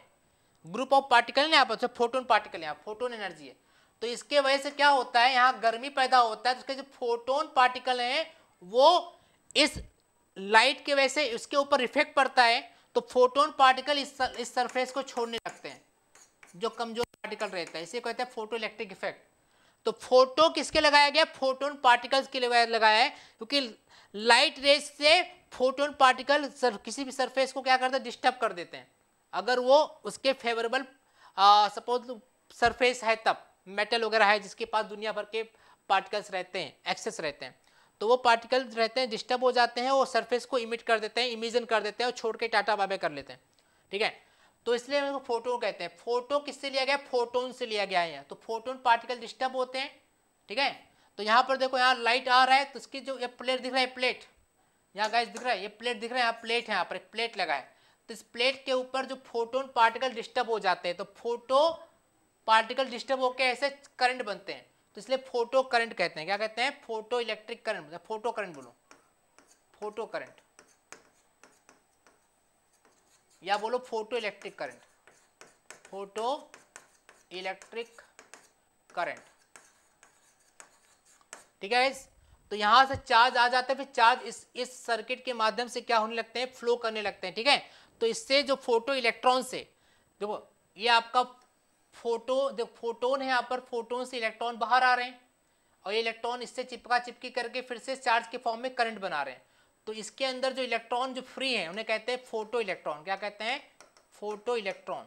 ग्रुप ऑफ पार्टिकल ने आपस फोटोन पार्टिकल है फोटोन एनर्जी है तो इसके वजह से क्या होता है यहाँ गर्मी पैदा होता है तो इसके जो फोटोन पार्टिकल हैं वो इस लाइट के वैसे उसके ऊपर इफेक्ट पड़ता है तो फोटोन पार्टिकल इस सर, इस सरफेस को छोड़ने लगते हैं जो कमजोर पार्टिकल रहता है इसे कहते हैं फोटो इलेक्ट्रिक इफेक्ट तो फोटो किसके लगाया गया फोटोन पार्टिकल्स के लिए लगाया है क्योंकि लाइट रेस से फोटोन पार्टिकल सर, किसी भी सरफेस को क्या करते हैं डिस्टर्ब कर देते हैं अगर वो उसके फेवरेबल सपोज सरफेस है तब मेटल वगैरह है जिसके पास दुनिया भर के पार्टिकल्स रहते हैं एक्सेस रहते हैं तो वो पार्टिकल रहते हैं डिस्टर्ब हो जाते हैं वो सरफेस को इमिट कर देते हैं इमिजन कर देते हैं और छोड़ के टाटा बाबे कर लेते हैं ठीक है तो इसलिए हम फोटो कहते हैं फोटो किससे लिया गया फोटोन से लिया गया है तो फोटोन पार्टिकल डिस्टर्ब होते हैं ठीक है तो यहाँ पर देखो यहाँ लाइट आ रहा है तो इसकी जो ये प्लेट दिख रहा है प्लेट यहाँ गाइस दिख रहा है ये प्लेट दिख रहा है यहाँ प्लेट है यहाँ पर एक प्लेट लगा है तो इस प्लेट के ऊपर जो फोटोन पार्टिकल डिस्टर्ब हो जाते हैं तो फोटो पार्टिकल डिस्टर्ब होकर ऐसे करंट बनते हैं तो इसलिए फोटो करंट कहते हैं क्या कहते हैं फोटो इलेक्ट्रिक करंट मतलब फोटो करंट बोलो फोटो करंट या बोलो photo electric current photo electric current ठीक है इस तो यहां से चार्ज आ जाता है फिर चार्ज इस इस सर्किट के माध्यम से क्या होने लगते हैं फ्लो करने लगते हैं ठीक है तो इससे जो फोटो इलेक्ट्रॉन से देखो ये आपका फोटो जो फोटोन है यहाँ पर फोटोन से इलेक्ट्रॉन बाहर आ रहे हैं और ये इलेक्ट्रॉन इससे चिपका चिपकी करके फिर से चार्ज के फॉर्म में करंट बना रहे हैं तो इसके अंदर जो इलेक्ट्रॉन जो फ्री हैं उन्हें कहते हैं फोटो इलेक्ट्रॉन क्या कहते हैं फोटो इलेक्ट्रॉन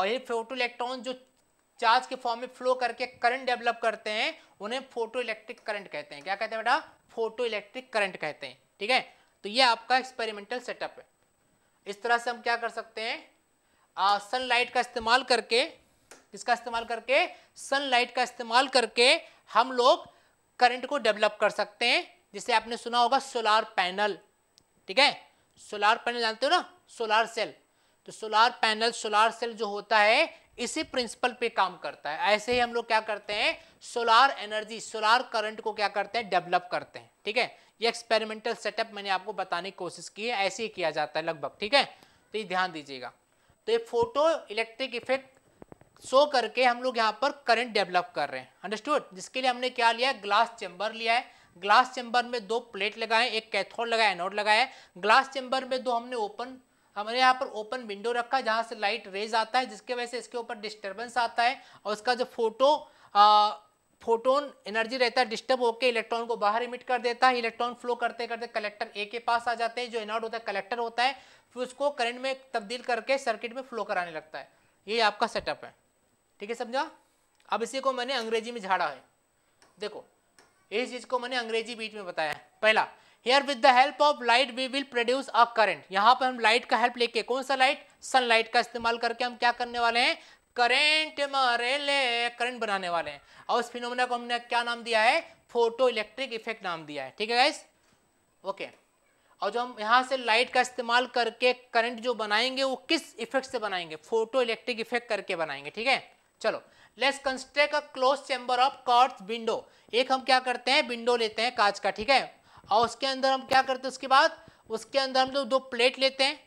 और ये फोटो इलेक्ट्रॉन जो चार्ज के फॉर्म में फ्लो करके करंट डेवलप करते हैं उन्हें फोटो इलेक्ट्रिक करंट कहते हैं क्या कहते हैं बेटा फोटो इलेक्ट्रिक करंट कहते हैं ठीक है तो ये आपका एक्सपेरिमेंटल सेटअप है इस तरह से हम क्या कर सकते हैं सनलाइट का इस्तेमाल करके किसका इस्तेमाल करके सनलाइट का इस्तेमाल करके हम लोग करंट को डेवलप कर सकते हैं जिसे आपने सुना होगा सोलार पैनल ठीक है सोलार पैनल जानते हो ना सोलार सेल तो सोलार पैनल सोलार सेल जो होता है इसी प्रिंसिपल पे काम करता है ऐसे ही हम लोग क्या करते हैं सोलार एनर्जी सोलार करंट को क्या करते हैं डेवलप करते हैं ठीक है ये एक्सपेरिमेंटल सेटअप मैंने आपको बताने की कोशिश की है ऐसे ही किया जाता है लगभग ठीक है तो ये ध्यान दीजिएगा तो ये फोटो इलेक्ट्रिक इफेक्ट शो करके हम लोग यहाँ पर करंट डेवलप कर रहे हैं अंडरस्टूड जिसके लिए हमने क्या लिया है ग्लास चैम्बर लिया है ग्लास चैम्बर में दो प्लेट लगाए एक कैथोड लगाए एनोड लगाए ग्लास चैम्बर में दो हमने ओपन हमने यहाँ पर ओपन विंडो रखा जहाँ से लाइट रेज आता है जिसके वजह से इसके ऊपर डिस्टर्बेंस आता है और उसका जो फोटो फोटोन एनर्जी रहता है डिस्टर्ब होकर इलेक्ट्रॉन को बाहर इमिट कर देता है इलेक्ट्रॉन फ्लो करते करते कलेक्टर ए के पास आ जाते हैं जो एनोड होता है कलेक्टर होता है फिर उसको करंट में तब्दील करके सर्किट में फ्लो कराने लगता है ये आपका सेटअप है ठीक है समझा अब इसी को मैंने अंग्रेजी में झाड़ा है देखो इस चीज को मैंने अंग्रेजी बीच में बताया पहला here with the help of light we will produce a current यहाँ पर हम लाइट का हेल्प लेके कौन सा लाइट सनलाइट का इस्तेमाल करके हम क्या करने वाले हैं करेंट मारे ले करंट बनाने वाले हैं और उस फिनोमिना को हमने क्या नाम दिया है फोटो इलेक्ट्रिक इफेक्ट नाम दिया है ठीक है गाइस ओके okay. और जो हम यहाँ से लाइट का इस्तेमाल करके करंट जो बनाएंगे वो किस इफेक्ट से बनाएंगे फोटो इलेक्ट्रिक इफेक्ट करके बनाएंगे ठीक है चलो let's construct a close chamber of quartz window एक हम क्या करते हैं विंडो लेते हैं कांच का ठीक है और उसके अंदर हम क्या करते हैं उसके बाद उसके अंदर हम जो दो प्लेट लेते हैं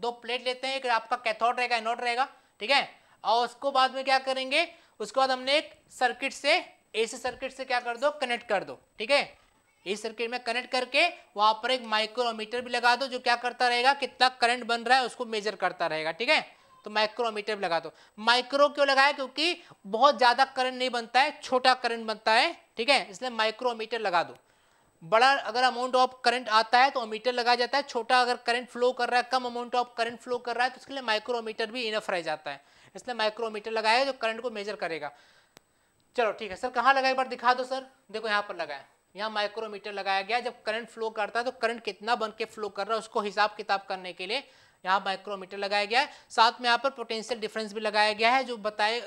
दो प्लेट लेते हैं एक आपका कैथोड रहेगा एनोड रहेगा ठीक है और उसको बाद में क्या करेंगे उसके बाद हमने एक सर्किट से एसी सर्किट से क्या कर दो कनेक्ट कर दो ठीक है इस सर्किट में कनेक्ट करके वहां पर एक माइक्रोमीटर भी लगा दो जो क्या करता रहेगा कितना करंट बन रहा है उसको मेजर करता रहेगा ठीक है तो माइक्रोमीटर भी लगा दो माइक्रो क्यों लगाया क्योंकि बहुत ज़्यादा करंट नहीं बनता है छोटा करंट बनता है ठीक है इसलिए माइक्रोमीटर लगा दो बड़ा अगर अमाउंट ऑफ करंट आता है तो मीटर लगाया जाता है छोटा अगर करंट फ्लो कर रहा है कम अमाउंट ऑफ करंट फ्लो कर रहा है तो उसके लिए माइक्रोमीटर भी इनफ रह जाता है इसलिए माइक्रोमीटर लगाया जो करंट को मेजर करेगा चलो ठीक है सर कहाँ लगा एक बार दिखा दो सर देखो यहाँ पर लगाया यहाँ माइक्रोमीटर लगाया गया जब करंट फ्लो करता है तो करंट कितना बन के फ्लो कर रहा है उसको हिसाब किताब करने के लिए यहाँ माइक्रोमीटर लगाया गया है साथ में यहाँ पर पोटेंशियल डिफरेंस भी लगाया गया है जो बताए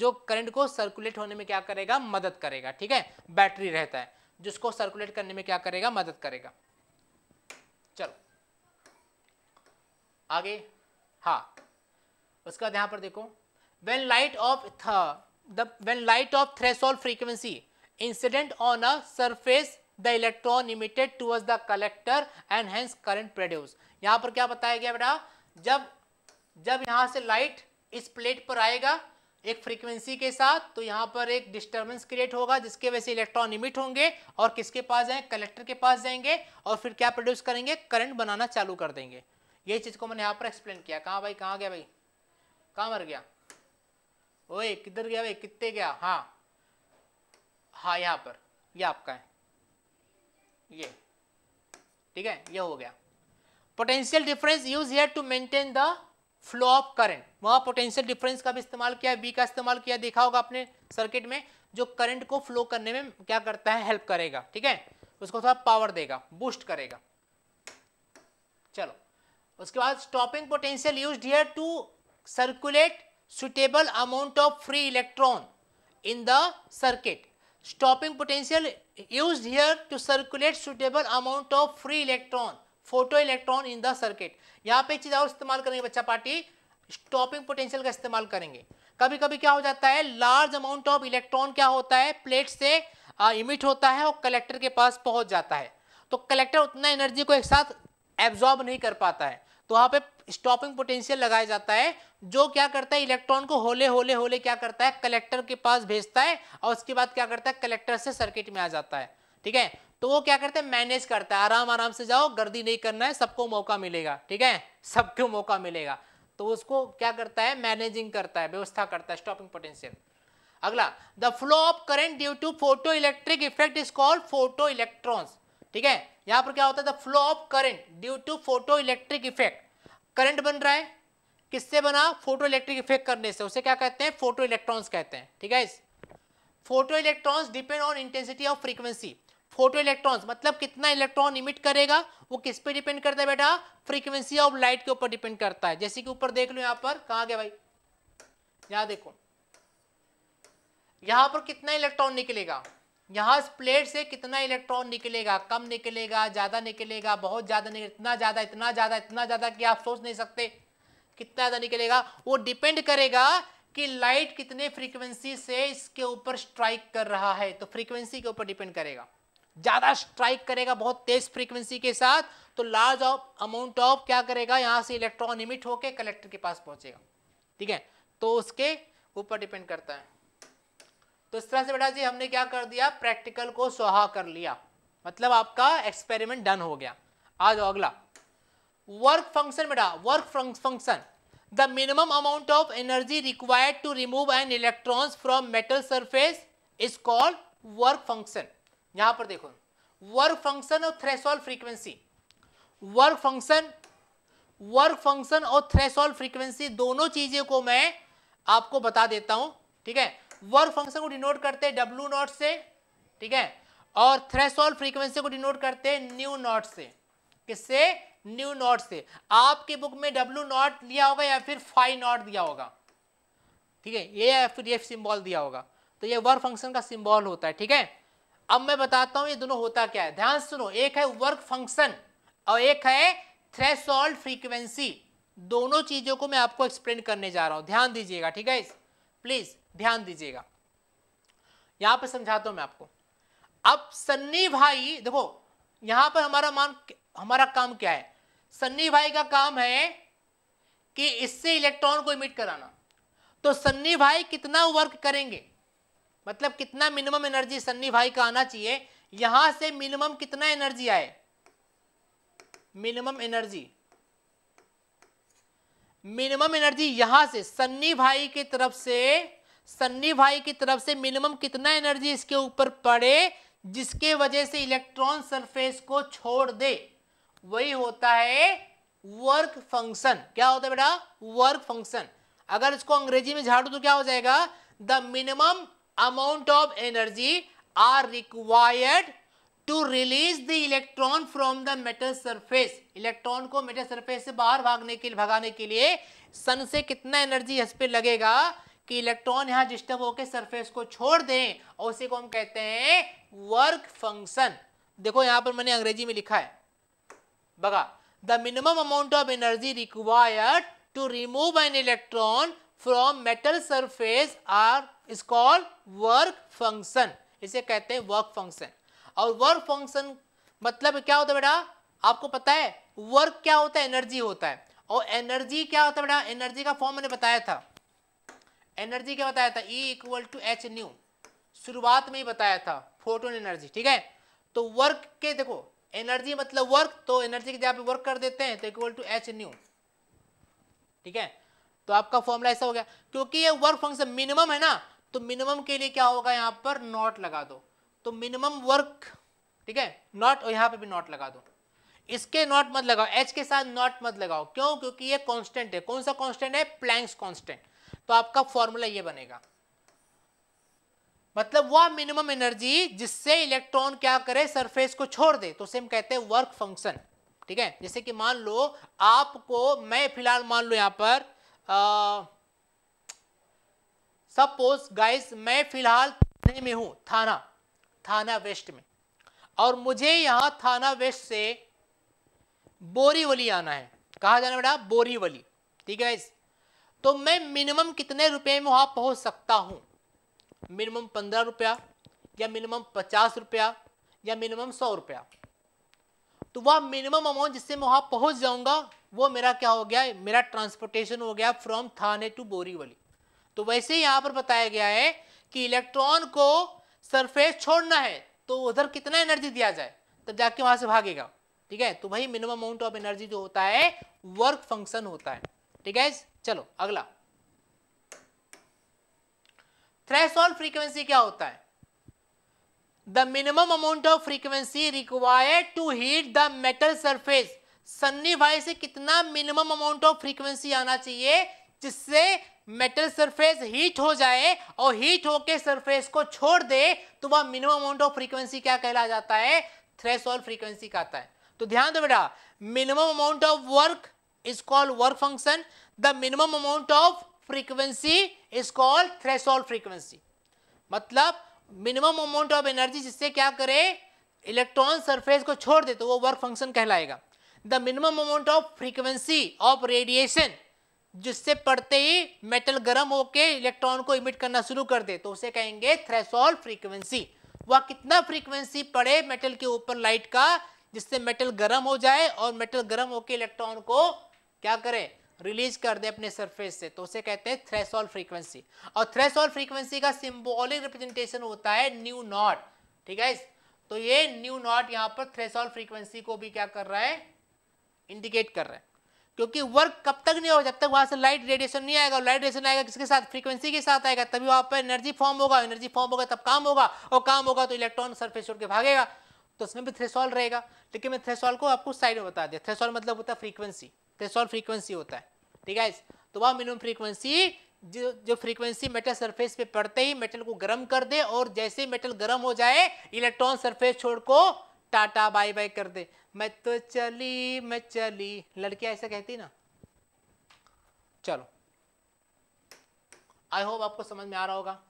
जो करंट को सर्कुलेट होने में क्या करेगा मदद करेगा ठीक है बैटरी रहता है जिसको सर्कुलेट करने में क्या करेगा मदद करेगा चलो आगे हाँ उसका ध्यान पर देखो when light of the when light of threshold frequency incident on a surface the electron emitted towards the collector and hence current produced यहाँ पर क्या बताया गया बेटा जब जब यहाँ से लाइट इस प्लेट पर आएगा एक फ्रीक्वेंसी के साथ तो यहाँ पर एक डिस्टरबेंस क्रिएट होगा जिसके वजह से इलेक्ट्रॉन इमिट होंगे और किसके पास जाएंगे कलेक्टर के पास जाएंगे और फिर क्या प्रोड्यूस करेंगे करंट बनाना चालू कर देंगे यही चीज़ को मैंने यहाँ पर एक्सप्लेन किया कहाँ भाई कहाँ गया भाई कहाँ मर गया ओए किधर गया भाई कितने गया हाँ हाँ यहाँ पर ये आपका है ये ठीक है ये हो गया potential difference use here to maintain the flow of current वहाँ पोटेंशियल डिफरेंस का भी इस्तेमाल किया है बी का इस्तेमाल किया देखा होगा आपने सर्किट में जो करंट को फ्लो करने में क्या करता है हेल्प करेगा ठीक है उसको थोड़ा पावर देगा बूस्ट करेगा चलो उसके बाद stopping potential use here to circulate suitable amount of free electron in the circuit stopping potential used here to circulate suitable amount of free electron photo electron in the circuit यहाँ पे चीज़ और इस्तेमाल करेंगे बच्चा पार्टी स्टॉपिंग पोटेंशियल का इस्तेमाल करेंगे कभी कभी क्या हो जाता है लार्ज अमाउंट ऑफ इलेक्ट्रॉन क्या होता है प्लेट से इमिट होता है और कलेक्टर के पास पहुंच जाता है तो कलेक्टर उतना एनर्जी को एक साथ एब्जॉर्ब नहीं कर पाता है तो वहां पे स्टॉपिंग पोटेंशियल लगाया जाता है जो क्या करता है इलेक्ट्रॉन को होले होले होले क्या करता है कलेक्टर के पास भेजता है और उसके बाद क्या करता है कलेक्टर से सर्किट में आ जाता है ठीक है तो वो क्या करते हैं मैनेज करता है आराम आराम से जाओ गर्दी नहीं करना है सबको मौका मिलेगा ठीक है सबको मौका मिलेगा तो उसको क्या करता है मैनेजिंग करता है व्यवस्था करता है स्टॉपिंग पोटेंशियल अगला the flow of current due to photo electric effect is called photo electron ठीक है यहां पर क्या होता है the flow of current due to photo electric effect current बन रहा है किससे बना फोटो इलेक्ट्रिक इफेक्ट करने से उसे क्या कहते हैं फोटो इलेक्ट्रॉन्स कहते हैं ठीक है photo electrons depend on intensity of frequency photo electrons मतलब कितना इलेक्ट्रॉन इमिट करेगा वो किस पे डिपेंड करता है बेटा फ्रीक्वेंसी ऑफ लाइट के ऊपर डिपेंड करता है जैसे कि ऊपर देख लो यहाँ पर कहाँ गया भाई यहाँ देखो यहाँ पर कितना इलेक्ट्रॉन निकलेगा यहाँ इस प्लेट से कितना इलेक्ट्रॉन निकलेगा कम निकलेगा ज़्यादा निकलेगा बहुत ज़्यादा निकले इतना ज़्यादा इतना ज़्यादा इतना ज़्यादा कि आप सोच नहीं सकते कितना ज़्यादा निकलेगा वो डिपेंड करेगा कि लाइट कितने फ्रीक्वेंसी से इसके ऊपर स्ट्राइक कर रहा है तो फ्रीक्वेंसी के ऊपर डिपेंड करेगा ज़्यादा स्ट्राइक करेगा बहुत तेज फ्रीक्वेंसी के साथ तो लार्ज ऑफ अमाउंट ऑफ क्या करेगा यहाँ से इलेक्ट्रॉन इमिट होकर कलेक्टर के पास पहुँचेगा ठीक है तो उसके ऊपर डिपेंड करता है तो इस तरह से बेटा जी हमने क्या कर दिया प्रैक्टिकल को सुहा कर लिया मतलब आपका एक्सपेरिमेंट डन हो गया आज अगला वर्क फंक्शन बेटा work function the minimum amount of energy required to remove an electrons from metal surface is called work function यहां पर देखो वर्क फंक्शन और threshold frequency work function work function और थ्रेसोल फ्रीक्वेंसी दोनों चीजें को मैं आपको बता देता हूं ठीक है वर्क फंक्शन को डिनोट करते हैं डब्ल्यू नॉट से ठीक है और थ्रेसोल फ्रीक्वेंसी को डिनोट करते हैं न्यू नॉट से किससे न्यू नॉट से आपके बुक में डब्ल्यू नॉट लिया होगा या फिर फाइव नॉट दिया होगा ठीक है ये या फिर ये सिंबल दिया होगा तो ये वर्क फंक्शन का सिंबल होता है ठीक है अब मैं बताता हूँ ये दोनों होता क्या है ध्यान सुनो एक है वर्क फंक्शन और एक है थ्रेस फ्रीक्वेंसी दोनों चीज़ों को मैं आपको एक्सप्लेन करने जा रहा हूँ ध्यान दीजिएगा ठीक है प्लीज़ ध्यान दीजिएगा यहाँ पर समझाता हूँ मैं आपको अब सन्नी भाई देखो यहाँ पर हमारा मान हमारा काम क्या है सन्नी भाई का काम है कि इससे इलेक्ट्रॉन को इमिट कराना तो सन्नी भाई कितना वर्क करेंगे मतलब कितना मिनिमम एनर्जी सन्नी भाई का आना चाहिए यहां से मिनिमम कितना एनर्जी आए मिनिमम एनर्जी मिनिमम एनर्जी यहां से सन्नी भाई की तरफ से सन्नी भाई की तरफ से मिनिमम कितना एनर्जी इसके ऊपर पड़े जिसके वजह से इलेक्ट्रॉन सरफेस को छोड़ दे वही होता है वर्क फंक्शन क्या होता है बेटा वर्क फंक्शन अगर इसको अंग्रेजी में झाड़ू तो क्या हो जाएगा the minimum amount of energy are required to release the electron from the metal surface electron को मेटल सरफेस से बाहर भागने के लिए भगाने के लिए सन से कितना एनर्जी इस पर लगेगा कि इलेक्ट्रॉन यहां डिस्टर्ब होकर सरफेस को छोड़ दें और उसी को हम कहते हैं वर्क फंक्शन देखो यहां पर मैंने अंग्रेजी में लिखा है बघा the minimum amount of energy required to remove an electron from metal surface are is called work function इसे कहते हैं वर्क फंक्शन और वर्क फंक्शन मतलब क्या होता है बेटा आपको पता है वर्क क्या होता है एनर्जी होता है और एनर्जी क्या होता है बेटा एनर्जी का फॉर्म मैंने बताया था एनर्जी क्या बताया था E equal to H nu शुरुआत में ही बताया था फोटोन एनर्जी ठीक है तो वर्क के देखो एनर्जी मतलब वर्क तो एनर्जी के जगह पे वर्क कर देते हैं तो इक्वल टू एच न्यू ठीक है तो आपका फॉर्मूला ऐसा हो गया क्योंकि ये वर्क फंक्शन मिनिमम है ना तो मिनिमम के लिए क्या होगा यहाँ पर नॉट लगा दो तो मिनिमम वर्क ठीक है नॉट और यहाँ पर भी नॉट लगा दो इसके नॉट मत लगाओ एच के साथ नॉट मत लगाओ क्यों क्योंकि ये कांस्टेंट है कौन सा कांस्टेंट है प्लैंक्स कांस्टेंट तो आपका फॉर्मूला ये बनेगा मतलब वह मिनिमम एनर्जी जिससे इलेक्ट्रॉन क्या करे सरफेस को छोड़ दे तो उसे हम कहते हैं वर्क फंक्शन ठीक है जैसे कि मान लो आपको मैं फिलहाल मान लो यहां पर सपोज गाइस मैं फिलहाल थाने में हूं थाना थाना वेस्ट में और मुझे यहां थाना वेस्ट से बोरीवली आना है कहा जाना बेटा बोरीवली ठीक है तो मैं मिनिमम कितने रुपए में वहां पहुंच सकता हूं मिनिमम पंद्रह रुपया या मिनिमम पचास रुपया या मिनिमम सौ रुपया तो वह मिनिमम अमाउंट जिससे मैं वहाँ पहुँच जाऊँगा वो मेरा क्या हो गया है मेरा ट्रांसपोर्टेशन हो गया फ्रॉम थाने टू बोरीवली तो वैसे ही यहाँ पर बताया गया है कि इलेक्ट्रॉन को सरफेस छोड़ना है तो उधर कितना एनर्जी दिया जाए तब जाके वहाँ से भागेगा ठीक है तो वही मिनिमम अमाउंट ऑफ एनर्जी जो होता है वर्क फंक्शन होता है ठीक है चलो अगला थ्रेशोल्ड फ्रीक्वेंसी क्या होता है the minimum amount of frequency required to heat the metal surface Sunny भाई से कितना मिनिमम अमाउंट ऑफ फ्रीक्वेंसी आना चाहिए जिससे मेटल सरफेस हीट हो जाए और हीट होके सरफेस को छोड़ दे तो वह मिनिमम अमाउंट ऑफ फ्रीक्वेंसी क्या कहला जाता है थ्रेशोल्ड फ्रीक्वेंसी कहता है तो ध्यान दो बेटा minimum amount of work is called work function the minimum amount of frequency is called threshold frequency मतलब मिनिमम अमाउंट ऑफ एनर्जी जिससे क्या करे इलेक्ट्रॉन सरफेस को छोड़ दे तो वो वर्क फंक्शन कहलाएगा the minimum amount of frequency of radiation जिससे पड़ते ही मेटल गर्म होके इलेक्ट्रॉन को इमिट करना शुरू कर दे तो उसे कहेंगे थ्रेसोल फ्रीक्वेंसी वह कितना फ्रीक्वेंसी पड़े मेटल के ऊपर लाइट का जिससे मेटल गर्म हो जाए और मेटल गर्म होके इलेक्ट्रॉन को क्या करे रिलीज कर दे अपने सरफेस से तो उसे कहते हैं थ्रेसॉल फ्रीक्वेंसी और थ्रेसोल फ्रीक्वेंसी का सिंबॉलिक रिप्रेजेंटेशन होता है न्यू नॉट ठीक है तो ये न्यू नॉट यहां पर थ्रेसोल फ्रीक्वेंसी को भी क्या कर रहा है इंडिकेट कर रहा है क्योंकि वर्क कब तक नहीं होगा जब तक वहां से लाइट रेडिएशन नहीं आएगा लाइट रेडिएशन आएगा किसके साथ फ्रीक्वेंसी के साथ आएगा तभी वहां पर एनर्जी फॉर्म होगा एनर्जी फॉर्म होगा तब काम होगा और काम होगा तो इलेक्ट्रॉन सरफेस छोड़ के भागेगा तो उसमें भी थ्रेसॉल रहेगा लेकिन मैं थ्रेसॉल को आपको साइड में बता दिया थ्रेसोल मतलब होता है फ्रीक्वेंसी थ्रेसोल्ड फ्रीक्वेंसी होता है ठीक है तो वह मिनिमम फ्रीक्वेंसी जो जो फ्रीक्वेंसी मेटल सरफेस पे पड़ते ही मेटल को गर्म कर दे और जैसे ही मेटल गर्म हो जाए इलेक्ट्रॉन सरफेस छोड़ को टाटा बाय बाय कर दे मैं तो चली मैं चली लड़की ऐसा कहती ना चलो आई होप आपको समझ में आ रहा होगा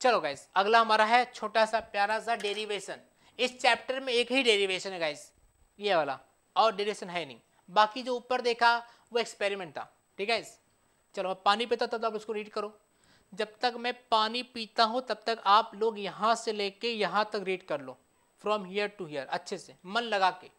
चलो गाइस अगला हमारा है छोटा सा प्यारा सा डेरिवेशन इस चैप्टर में एक ही डेरिवेशन है गाइस ये वाला और डेरिवेशन है नहीं बाकी जो ऊपर देखा वो एक्सपेरिमेंट था ठीक है चलो मैं पानी पीता तब तक उसको रीड करो जब तक मैं पानी पीता हूँ तब तक आप लोग यहाँ से लेके यहाँ तक रीड कर लो फ्रॉम हियर टू हियर अच्छे से मन लगा के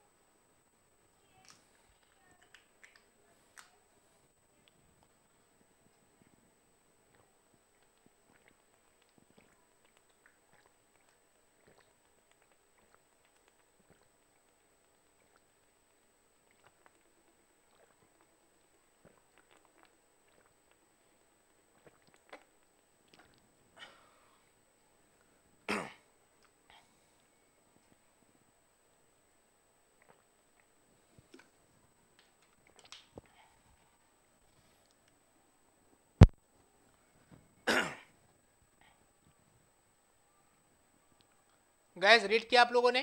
गैस रीड किया आप लोगों ने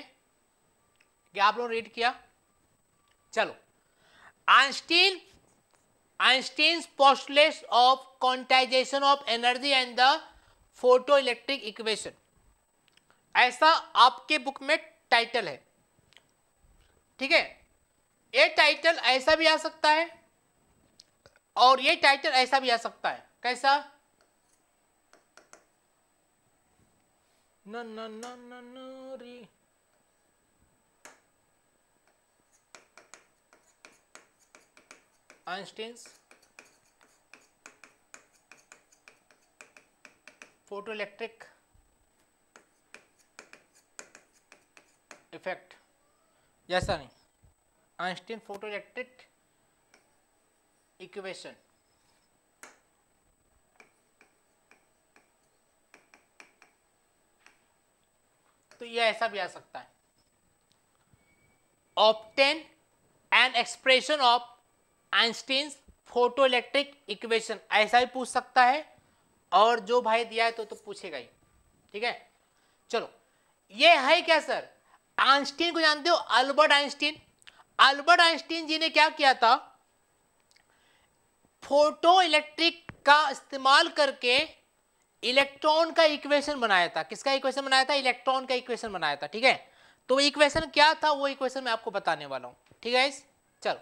क्या आप लोगों ने रीड किया चलो Einstein Einstein's of of quantization of energy and the photoelectric equation ऐसा आपके बुक में टाइटल है ठीक है ये टाइटल ऐसा भी आ सकता है और ये टाइटल ऐसा भी आ सकता है कैसा na na na na na re. Einstein's photoelectric effect जैसा नहीं आइंस्टीन फोटोइलेक्ट्रिक इक्वेशन तो ये ऐसा भी आ सकता है obtain an expression of Einstein photo electric equation ऐसा भी पूछ सकता है और जो भाई दिया है तो तो पूछेगा ही ठीक है चलो ये है क्या सर आइंस्टीन को जानते हो Albert Einstein Albert Einstein ji ने क्या किया था फोटो इलेक्ट्रिक का इस्तेमाल करके इलेक्ट्रॉन का इक्वेशन बनाया था किसका इक्वेशन बनाया था इलेक्ट्रॉन का इक्वेशन बनाया था ठीक है तो इक्वेशन क्या था वो इक्वेशन मैं आपको बताने वाला हूं ठीक है चलो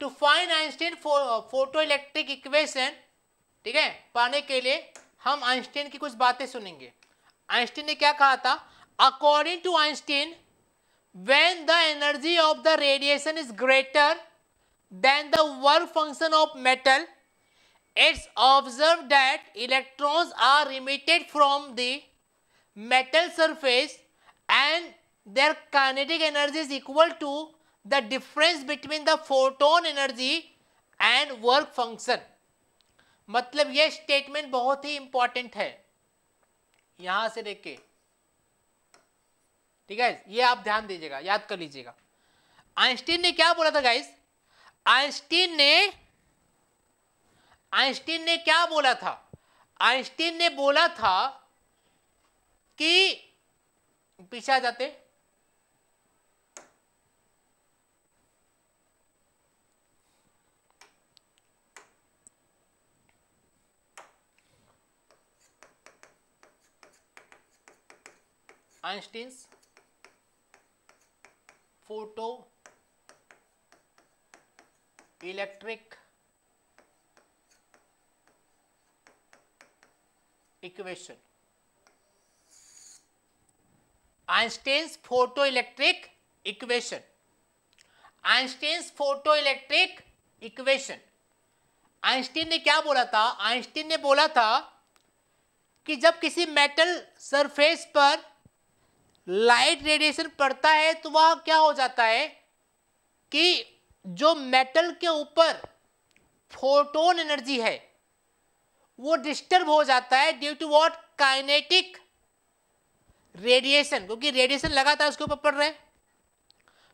to find Einstein photo electric equation ठीक है पाने के लिए हम आइंस्टीन की कुछ बातें सुनेंगे आइंस्टीन ने क्या कहा था according to Einstein when the energy of the radiation is greater than the work function of metal it's observe that electrons are emitted from the metal surface and their kinetic energy is equal to the difference between the photon energy and work function मतलब यह statement बहुत ही important है यहां से देख के ठीक है ये आप ध्यान दीजिएगा याद कर लीजिएगा आइंस्टीन ने क्या बोला था गाइस आइंस्टीन ने आइंस्टीन ने क्या बोला था आइंस्टीन ने बोला था कि पीछे आ जाते Einstein photo electric equation Einstein's photo electric equation Einstein's photo electric equation Einstein ने क्या बोला था आइंस्टीन ने बोला था कि जब किसी मेटल सरफेस पर लाइट रेडिएशन पड़ता है तो वह क्या हो जाता है कि जो मेटल के ऊपर फोटोन एनर्जी है वो डिस्टर्ब हो जाता है due to what kinetic radiation क्योंकि रेडिएशन लगातार उसके ऊपर पड़ रहे हैं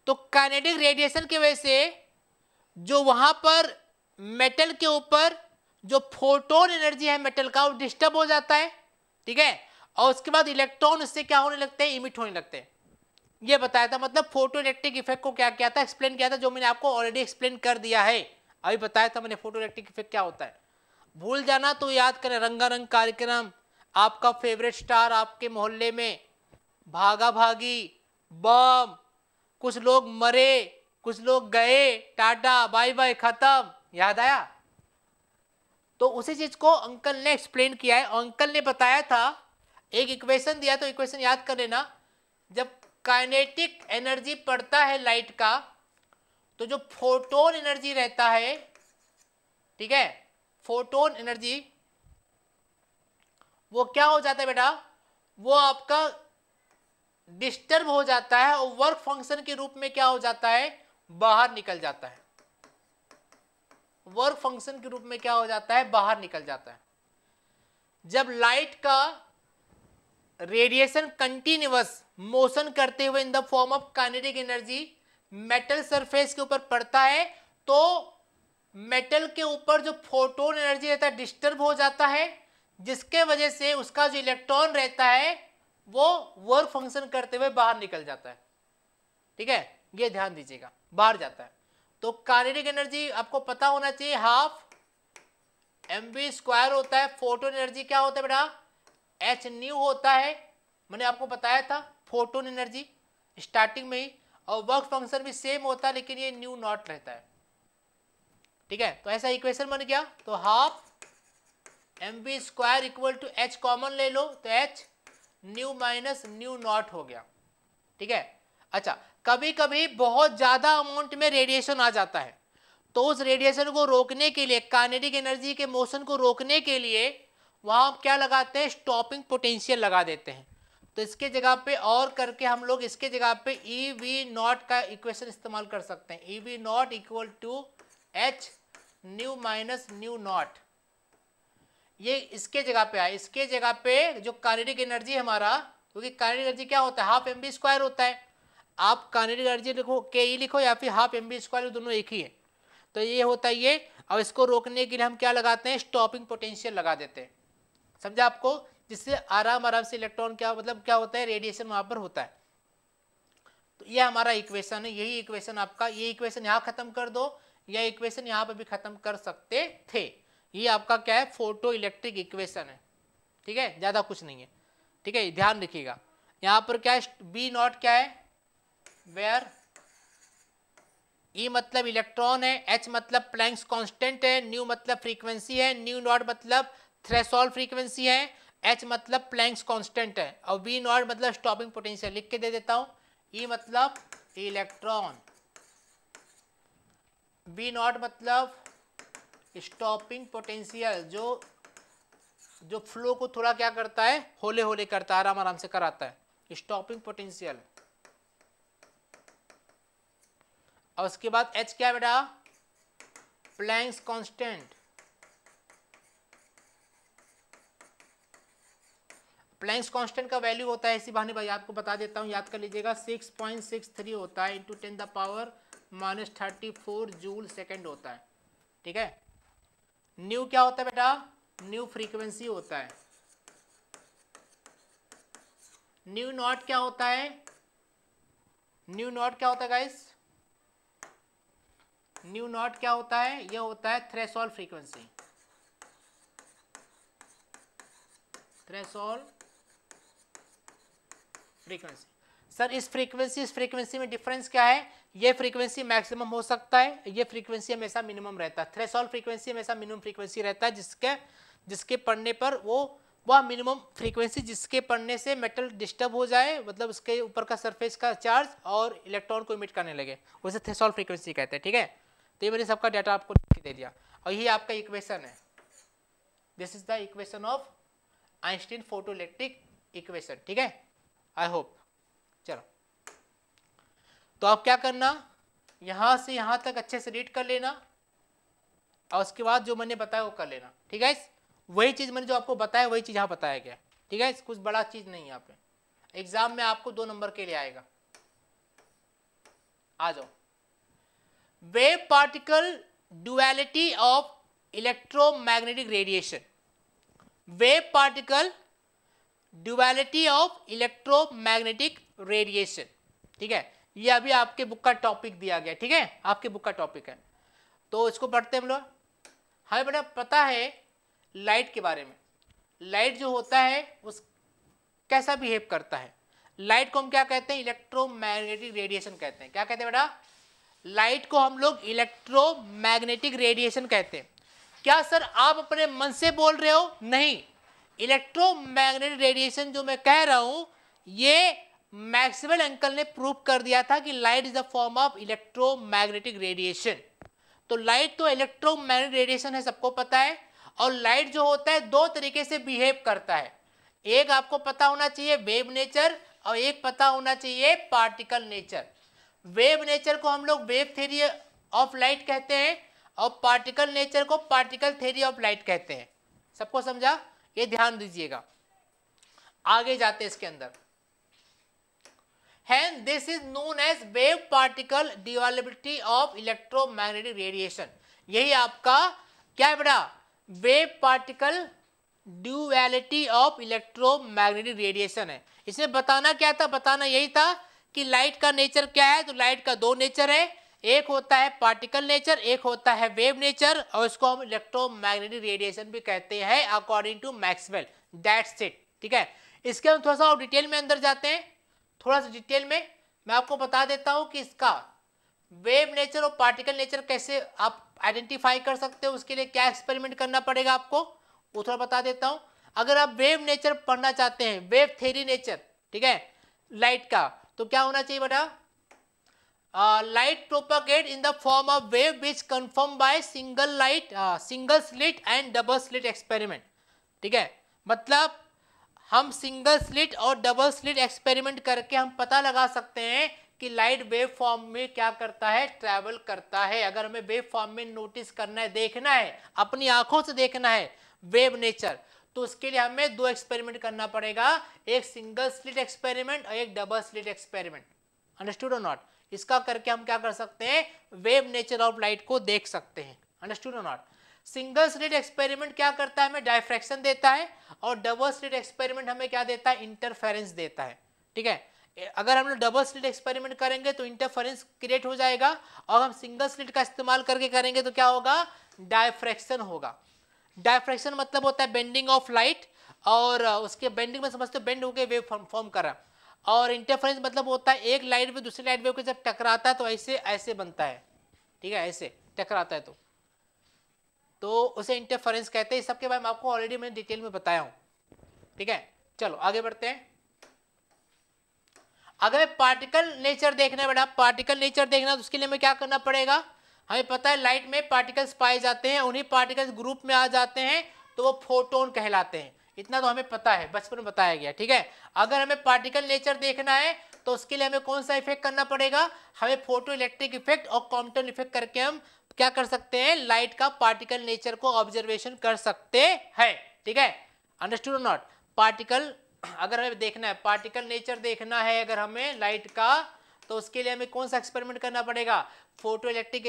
तो काइनेटिक रेडिएशन की वजह से जो वहाँ पर मेटल के ऊपर जो फोटोन एनर्जी है मेटल का वो डिस्टर्ब हो जाता है ठीक है और उसके बाद इलेक्ट्रॉन उससे क्या होने लगते हैं इमिट होने लगते हैं ये बताया था मतलब फोटो इलेक्ट्रिक इफेक्ट को क्या किया था एक्सप्लेन किया था जो मैंने आपको ऑलरेडी एक्सप्लेन कर दिया है अभी बताया था मैंने फोटो इलेक्ट्रिक इफेक्ट क्या होता है भूल जाना तो याद करें रंगारंग कार्यक्रम आपका फेवरेट स्टार आपके मोहल्ले में भागा भागी बम कुछ लोग मरे कुछ लोग गए टाटा बाय बाय खत्म याद आया तो उसी चीज को अंकल ने एक्सप्लेन किया है अंकल ने बताया था एक इक्वेशन दिया तो इक्वेशन याद कर लेना जब काइनेटिक एनर्जी पड़ता है लाइट का तो जो फोटोन एनर्जी रहता है ठीक है फोटोन एनर्जी वो क्या हो जाता है बेटा वो आपका डिस्टर्ब हो जाता है और वर्क फंक्शन के रूप में क्या हो जाता है बाहर निकल जाता है वर्क फंक्शन के रूप में क्या हो जाता है बाहर निकल जाता है जब लाइट का रेडिएशन कंटिन्यूस मोशन करते हुए in the form of kinetic energy metal surface के ऊपर पड़ता है तो मेटल के ऊपर जो फोटोन एनर्जी रहता है डिस्टर्ब हो जाता है जिसके वजह से उसका जो इलेक्ट्रॉन रहता है वो वर्क फंक्शन करते हुए बाहर निकल जाता है ठीक है ये ध्यान दीजिएगा बाहर जाता है तो काइनेटिक एनर्जी आपको पता होना चाहिए हाफ एम बी स्क्वायर होता है फोटोन एनर्जी क्या होता है बेटा एच न्यू होता है मैंने आपको बताया था फोटोन एनर्जी स्टार्टिंग में ही और वर्क फंक्शन भी सेम होता है लेकिन ये न्यू नॉट रहता है ठीक है तो ऐसा इक्वेशन बन गया तो half m b square equal to h common ले लो तो h nu minus nu naught हो गया ठीक है अच्छा कभी कभी बहुत ज़्यादा अमाउंट में रेडिएशन आ जाता है तो उस रेडिएशन को रोकने के लिए कानेडिक एनर्जी के मोशन को रोकने के लिए वहाँ हम क्या लगाते हैं स्टॉपिंग पोटेंशियल लगा देते हैं तो इसके जगह पे और करके हम लोग इसके जगह पे ई वी नॉट का इक्वेशन इस्तेमाल कर सकते हैं e v naught equal to H nu minus nu naught ये इसके जगह पे आए इसके जगह पे जो कानेटिक एनर्जी हमारा क्योंकि कानेटिक एनर्जी क्या होता है हाफ एम बी स्क्वायर होता है आप कानेटिक एनर्जी लिखो के ई e लिखो या फिर हाफ एम बी स्क्वायर दोनों एक ही है तो ये होता है ये अब इसको रोकने के लिए हम क्या लगाते हैं स्टॉपिंग पोटेंशियल लगा देते हैं समझा आपको जिससे आराम आराम से इलेक्ट्रॉन क्या मतलब क्या होता है रेडिएशन वहाँ पर होता है तो ये हमारा इक्वेशन है यही इक्वेशन आपका ये इक्वेशन यहाँ खत्म कर दो यह इक्वेशन यहाँ पर भी खत्म कर सकते थे ये आपका क्या है फोटो इलेक्ट्रिक इक्वेशन है ठीक है ज़्यादा कुछ नहीं है ठीक है ध्यान रखिएगा यहाँ पर क्या है बी नॉट क्या है वेयर ई e मतलब इलेक्ट्रॉन है एच मतलब प्लैंक्स कांस्टेंट है न्यू मतलब फ्रीक्वेंसी है न्यू नॉट मतलब थ्रेसोल फ्रीक्वेंसी है एच मतलब प्लैंक्स कांस्टेंट है और बी नॉट मतलब स्टॉपिंग पोटेंशियल लिख के दे देता हूँ ई e मतलब इलेक्ट्रॉन बी नॉट मतलब स्टॉपिंग पोटेंशियल जो जो फ्लो को थोड़ा क्या करता है होले होले करता है आराम आराम से कराता है स्टॉपिंग पोटेंशियल और उसके बाद एच क्या बेटा प्लैंक्स कांस्टेंट प्लैंक्स कांस्टेंट का वैल्यू होता है इसी बहाने भाई आपको बता देता हूं याद कर लीजिएगा 6.63 होता है into ten the power minus thirty four joule second होता है ठीक है न्यू क्या होता है बेटा न्यू फ्रीक्वेंसी होता है न्यू नॉट क्या होता है न्यू नॉट क्या होता है गाइस न्यू नॉट क्या होता है यह होता है threshold frequency threshold frequency sir इस फ्रीक्वेंसी इस फ्रीक्वेंसी में डिफरेंस क्या है ये फ्रीक्वेंसी मैक्सिमम हो सकता है ये फ्रीक्वेंसी हमेशा मिनिमम रहता है थ्रेसॉल फ्रीक्वेंसी हमेशा मिनिमम फ्रीक्वेंसी रहता है जिसके जिसके पढ़ने पर वो वह मिनिमम फ्रीक्वेंसी जिसके पढ़ने से मेटल डिस्टर्ब हो जाए मतलब उसके ऊपर का सरफेस का चार्ज और इलेक्ट्रॉन को इमिट करने लगे उसे थ्रेसॉल फ्रीक्वेंसी कहते हैं ठीक है तो ये मैंने सबका डाटा आपको दे दिया और यही आपका इक्वेशन है this is the equation of Einstein photo electric equation ठीक है आई होप चलो तो आप क्या करना यहाँ से यहाँ तक अच्छे से रीड कर लेना और उसके बाद जो मैंने बताया वो कर लेना ठीक है वही चीज़ मैंने जो आपको बताया वही चीज़ यहाँ बताया गया ठीक है कुछ बड़ा चीज़ नहीं यहाँ पे एग्ज़ाम में आपको दो नंबर के लिए आएगा आ जाओ wave particle duality of electromagnetic radiation wave particle duality of electromagnetic radiation ठीक है ये अभी आपके बुक का टॉपिक दिया गया ठीक है आपके बुक का टॉपिक है तो इसको पढ़ते हैं हम लोग हमें बेटा पता है लाइट के बारे में लाइट जो होता है उस कैसा बिहेव करता है लाइट को हम क्या कहते हैं इलेक्ट्रोमैग्नेटिक रेडिएशन कहते हैं क्या कहते हैं बेटा लाइट को हम लोग इलेक्ट्रोमैग्नेटिक रेडिएशन कहते हैं क्या सर आप अपने मन से बोल रहे हो नहीं इलेक्ट्रोमैग्नेटिक रेडिएशन जो मैं कह रहा हूं ये मैक्सवेल अंकल ने प्रूव कर दिया था कि light is the form of electromagnetic radiation तो लाइट तो इलेक्ट्रोमैग्नेटिक रेडिएशन है सबको पता है और लाइट जो होता है दो तरीके से बिहेव करता है एक आपको पता होना चाहिए वेव नेचर और एक पता होना चाहिए पार्टिकल नेचर वेव नेचर को हम लोग वेव थेरी ऑफ लाइट कहते हैं और पार्टिकल नेचर को पार्टिकल थेरी ऑफ लाइट कहते हैं सबको समझा ये ध्यान दीजिएगा आगे जाते हैं इसके अंदर हैं this is known as wave particle duality of electromagnetic radiation यही आपका क्या बेटा wave particle duality of electromagnetic radiation है इसमें बताना क्या था बताना यही था कि लाइट का नेचर क्या है तो लाइट का दो नेचर है एक होता है पार्टिकल नेचर एक होता है वेव नेचर और इसको हम इलेक्ट्रोमैग्नेटिक रेडिएशन भी कहते हैं according to Maxwell that's it ठीक है इसके हम थोड़ा सा और डिटेल में अंदर जाते हैं थोड़ा सा डिटेल में मैं आपको बता देता हूँ कि इसका वेव नेचर और पार्टिकल नेचर कैसे आप आइडेंटिफाई कर सकते हो उसके लिए क्या एक्सपेरिमेंट करना पड़ेगा आपको वो थोड़ा बता देता हूँ अगर आप वेव नेचर पढ़ना चाहते हैं वेव थेरी नेचर ठीक है लाइट का तो क्या होना चाहिए बेटा light propagate in the form of wave which confirm by single light single slit and double slit experiment ठीक है मतलब हम सिंगल स्लिट और डबल स्लिट एक्सपेरिमेंट करके हम पता लगा सकते हैं कि लाइट वेव फॉर्म में क्या करता है ट्रैवल करता है अगर हमें वेव फॉर्म में नोटिस करना है देखना है अपनी आंखों से देखना है वेव नेचर तो उसके लिए हमें दो एक्सपेरिमेंट करना पड़ेगा एक सिंगल स्लिट एक्सपेरिमेंट और एक डबल स्लिट एक्सपेरिमेंट अंडरस्टूड और नॉट इसका करके हम क्या कर सकते हैं वेव नेचर ऑफ लाइट को देख सकते हैं अंडरस्टूड और नॉट सिंगल स्लिट एक्सपेरिमेंट क्या करता है हमें डायफ्रेक्शन देता है और डबल स्लिट एक्सपेरिमेंट हमें क्या देता है इंटरफेरेंस देता है ठीक है अगर हम लोग डबल स्लिट एक्सपेरिमेंट करेंगे तो इंटरफेरेंस क्रिएट हो जाएगा और हम सिंगल स्लिट का इस्तेमाल करके करेंगे तो क्या होगा डायफ्रेक्शन होगा डायफ्रेक्शन मतलब होता है बेंडिंग ऑफ लाइट और उसके बेंडिंग में समझते हो बेंड होकर वेव फॉर्म करा और इंटरफेरेंस मतलब होता है एक लाइट वेव दूसरी लाइट वेव के जब टकराता है तो ऐसे ऐसे बनता है ठीक है ऐसे टकराता है तो तो उसे इंटरफेरेंस कहते हैं इस सब बारे में आपको ऑलरेडी मैंने डिटेल में बताया हूं ठीक है चलो आगे बढ़ते हैं अगर पार्टिकल नेचर देखना है बेटा पार्टिकल नेचर देखना तो उसके लिए हमें क्या करना पड़ेगा हमें पता है लाइट में पार्टिकल्स पाए जाते हैं उन्हीं पार्टिकल्स ग्रुप में आ जाते हैं तो वो फोटोन कहलाते हैं इतना तो हमें पता है बचपन में बताया गया ठीक है अगर हमें पार्टिकल नेचर देखना है तो उसके लिए हमें कौन सा इफेक्ट करना पड़ेगा हमें फोटो इलेक्ट्रिक इफेक्ट और कॉम्पटन इफेक्ट करके हम क्या कर सकते हैं लाइट का पार्टिकल नेचर को ऑब्जर्वेशन कर सकते हैं ठीक है अंडरस्टूड नॉट पार्टिकल अगर हमें देखना है पार्टिकल नेचर देखना है अगर हमें लाइट का तो उसके लिए हमें कौन सा एक्सपेरिमेंट करना पड़ेगा फोटो इलेक्ट्रिक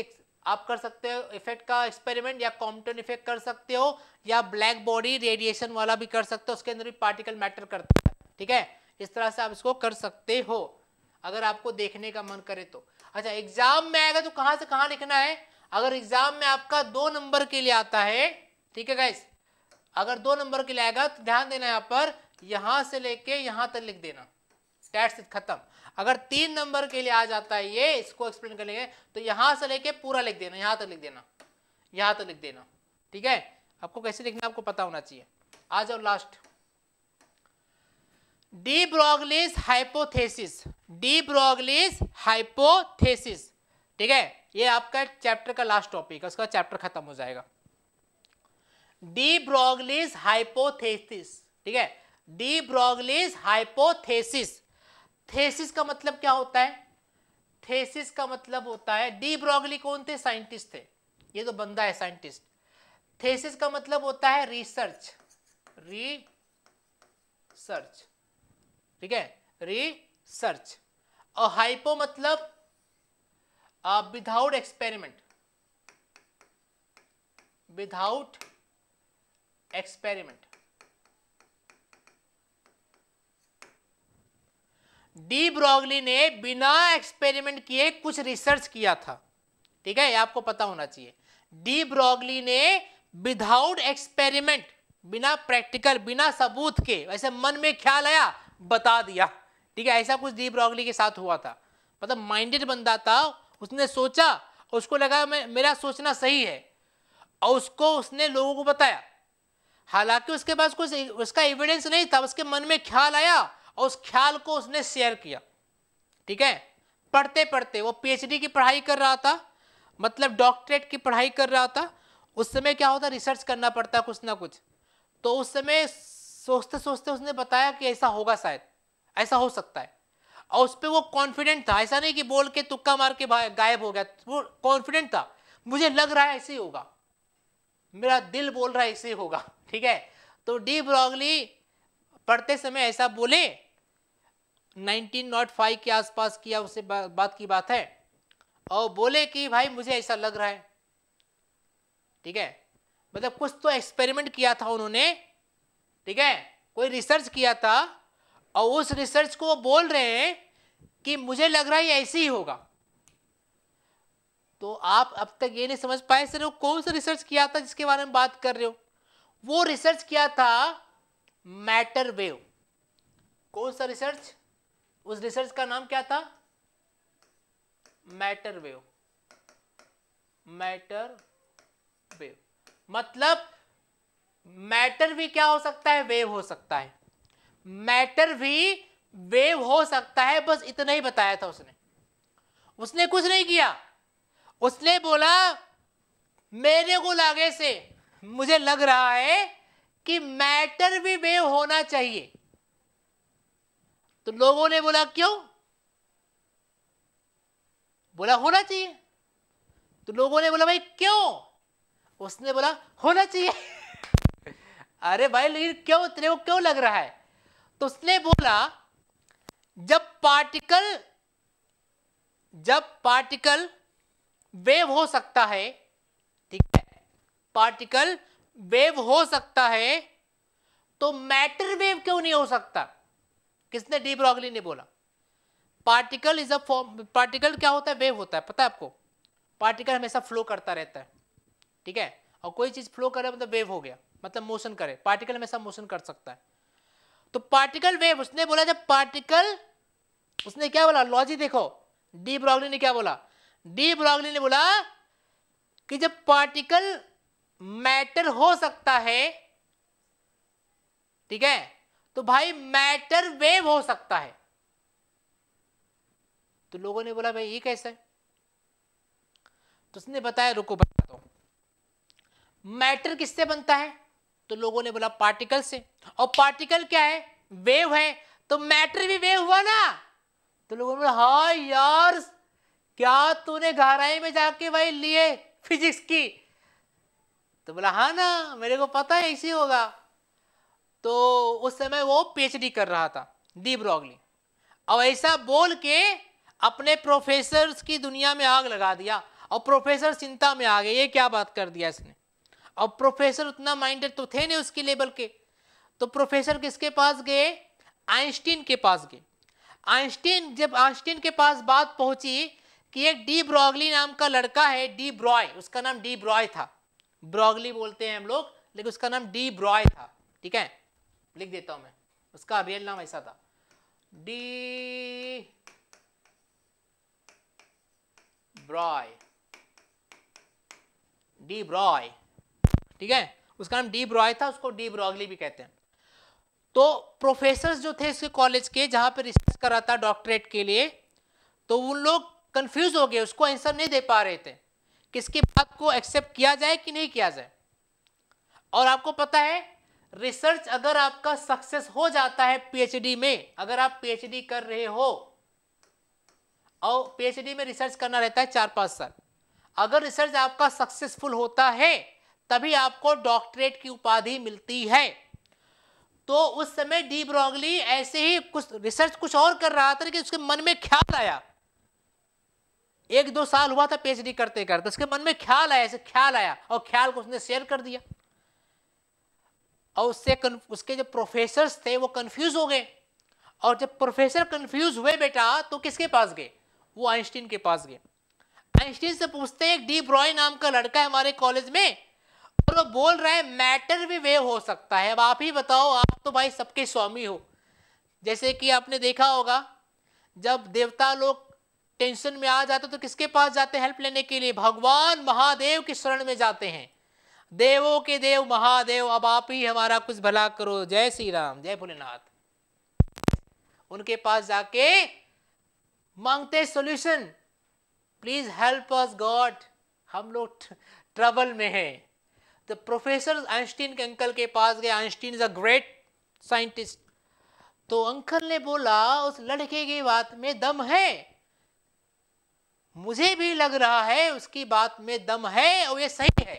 आप कर सकते हो इफेक्ट का एक्सपेरिमेंट या कॉम्पटन इफेक्ट कर सकते हो या ब्लैक बॉडी रेडिएशन वाला भी कर सकते हो उसके अंदर भी पार्टिकल मैटर करता है ठीक है इस तरह से आप इसको कर सकते हो अगर आपको देखने का मन करे तो अच्छा एग्जाम में आएगा तो कहाँ से कहाँ लिखना है अगर एग्जाम में आपका दो नंबर के लिए आता है ठीक है गाइस अगर दो नंबर के लिए आएगा तो ध्यान देना यहाँ पर यहां से लेके यहां तक लिख देना टैट से खत्म अगर तीन नंबर के लिए आ जाता है ये इसको एक्सप्लेन कर लेंगे तो यहां से लेके पूरा लिख देना यहां तक लिख देना यहां तक लिख देना ठीक है आपको कैसे लिखना आपको पता होना चाहिए आ जाओ last de Broglie's hypothesis de Broglie's hypothesis ठीक है ये आपका चैप्टर का लास्ट टॉपिक है उसका चैप्टर खत्म हो जाएगा डी ब्रॉगलीज हाइपोथेसिस ठीक है डी ब्रॉगलीज हाइपोथेसिस थेसिस का मतलब क्या होता है थेसिस का मतलब होता है डी ब्रॉगली कौन थे साइंटिस्ट थे ये तो बंदा है साइंटिस्ट थेसिस का मतलब होता है रिसर्च री सर्च ठीक है रिसर्च और हाइपो मतलब without experiment without experiment de Broglie ने बिना एक्सपेरिमेंट किए कुछ रिसर्च किया था ठीक है आपको पता होना चाहिए डी ब्रॉगली ने विदाउट एक्सपेरिमेंट बिना प्रैक्टिकल बिना सबूत के वैसे मन में ख्याल आया बता दिया ठीक है ऐसा कुछ डी ब्रॉगली के साथ हुआ था मतलब माइंडेड बंदा था उसने सोचा उसको लगा मैं मेरा सोचना सही है और उसको उसने लोगों को बताया हालांकि उसके पास कुछ उसका एविडेंस नहीं था उसके मन में ख्याल आया और उस ख्याल को उसने शेयर किया ठीक है पढ़ते पढ़ते वो पीएचडी की पढ़ाई कर रहा था मतलब डॉक्टरेट की पढ़ाई कर रहा था उस समय क्या होता रिसर्च करना पड़ता कुछ ना कुछ तो उस समय सोचते सोचते उसने बताया कि ऐसा होगा शायद ऐसा हो सकता है और उस पर वो कॉन्फिडेंट था ऐसा नहीं कि बोल के तुक्का मार के गायब हो गया वो कॉन्फिडेंट था मुझे लग रहा है ऐसे ही होगा मेरा दिल बोल रहा है ऐसे ही होगा ठीक है तो डी ब्रॉगली पढ़ते समय ऐसा बोले 1905 के आसपास किया उससे बा, बात की बात है और बोले कि भाई मुझे ऐसा लग रहा है ठीक है मतलब कुछ तो एक्सपेरिमेंट किया था उन्होंने ठीक है कोई रिसर्च किया था और उस रिसर्च को वो बोल रहे हैं कि मुझे लग रहा है ऐसे ही होगा तो आप अब तक ये नहीं समझ पाए सर वो कौन सा रिसर्च किया था जिसके बारे में बात कर रहे हो वो रिसर्च किया था मैटर वेव कौन सा रिसर्च उस रिसर्च का नाम क्या था मैटर वेव मैटर वेव मतलब मैटर भी क्या हो सकता है वेव हो सकता है मैटर भी वेव हो सकता है बस इतना ही बताया था उसने उसने कुछ नहीं किया उसने बोला मेरे को लागे से मुझे लग रहा है कि मैटर भी वेव होना चाहिए तो लोगों ने बोला क्यों बोला होना चाहिए तो लोगों ने बोला भाई क्यों उसने बोला होना चाहिए अरे भाई लेकिन क्यों तेरे को क्यों लग रहा है तो उसने बोला जब पार्टिकल जब पार्टिकल वेव हो सकता है ठीक है पार्टिकल वेव हो सकता है तो मैटर वेव क्यों नहीं हो सकता किसने डी ब्रॉगली ने बोला particle is a form particle क्या होता है वेव होता है पता है आपको पार्टिकल हमेशा फ्लो करता रहता है ठीक है और कोई चीज़ फ्लो करे मतलब वेव हो गया मतलब मोशन करे पार्टिकल हमेशा मोशन कर सकता है तो पार्टिकल वेव उसने बोला जब पार्टिकल उसने क्या बोला लॉजिक देखो डी ब्रॉगली ने क्या बोला डी ब्रॉगली ने बोला कि जब पार्टिकल मैटर हो सकता है ठीक है तो भाई मैटर वेव हो सकता है तो लोगों ने बोला भाई ये कैसे तो उसने बताया रुको बताता हूं मैटर किससे बनता है तो लोगों ने बोला पार्टिकल से और पार्टिकल क्या है वेव है तो मैटर भी वेव हुआ ना तो लोगों ने बोला हाँ यार क्या तूने गहराई में जाके भाई लिए फिजिक्स की तो बोला हा ना मेरे को पता है ऐसे होगा तो उस समय वो पीएचडी कर रहा था डी ब्रॉगली और ऐसा बोल के अपने प्रोफेसर्स की दुनिया में आग लगा दिया और प्रोफेसर चिंता में आ गए ये क्या बात कर दिया इसने और प्रोफेसर उतना माइंडेड तो थे नहीं उसके लेवल के तो प्रोफेसर किसके पास गए आइंस्टीन के पास गए आइंस्टीन जब आइंस्टीन के पास बात पहुंची कि एक डी ब्रॉगली नाम का लड़का है डी ब्रॉय उसका नाम डी ब्रॉय था ब्रॉगली बोलते हैं हम लोग लेकिन उसका नाम डी ब्रॉय था ठीक है लिख देता हूं मैं उसका रियल नाम ऐसा था डी ब्रॉय डी ब्रॉय ठीक है उसका नाम डी ब्रॉय था उसको डी ब्रॉगली भी कहते हैं तो प्रोफेसर जो थे इसके कॉलेज के जहाँ पर रिसर्च कर रहा था डॉक्टरेट के लिए तो उन लोग कंफ्यूज हो गए उसको आंसर नहीं दे पा रहे थे किसकी बात को एक्सेप्ट किया जाए कि नहीं किया जाए और आपको पता है रिसर्च अगर आपका सक्सेस हो जाता है पीएचडी में अगर आप पीएचडी कर रहे हो और पीएचडी में रिसर्च करना रहता है चार पांच साल अगर रिसर्च आपका सक्सेसफुल होता है तभी आपको डॉक्टरेट की उपाधि मिलती है तो उस समय डी ब्रॉगली ऐसे ही कुछ रिसर्च कुछ और कर रहा था लेकिन उसके मन में ख्याल आया एक दो साल हुआ था पीएचडी करते करते उसके मन में ख्याल आया ऐसे ख्याल आया और ख्याल को उसने शेयर कर दिया और उससे उसके जो प्रोफेसर थे वो कंफ्यूज हो गए और जब प्रोफेसर कंफ्यूज हुए बेटा तो किसके पास गए वो आइंस्टीन के पास गए आइंस्टीन से पूछते हैं एक डी ब्रॉय नाम का लड़का है हमारे कॉलेज में चलो बोल रहा है मैटर भी वे हो सकता है अब आप ही बताओ आप तो भाई सबके स्वामी हो जैसे कि आपने देखा होगा जब देवता लोग टेंशन में आ जाते तो किसके पास जाते हेल्प लेने के लिए भगवान महादेव के शरण में जाते हैं देवों के देव महादेव अब आप ही हमारा कुछ भला करो जय श्री राम जय भोलेनाथ उनके पास जाके मांगते solution please help us God हम लोग ट्रबल में हैं the प्रोफेसर आइंस्टीन के अंकल के पास गए Einstein is a great scientist तो अंकल ने बोला उस लड़के की बात में दम है मुझे भी लग रहा है उसकी बात में दम है और ये सही है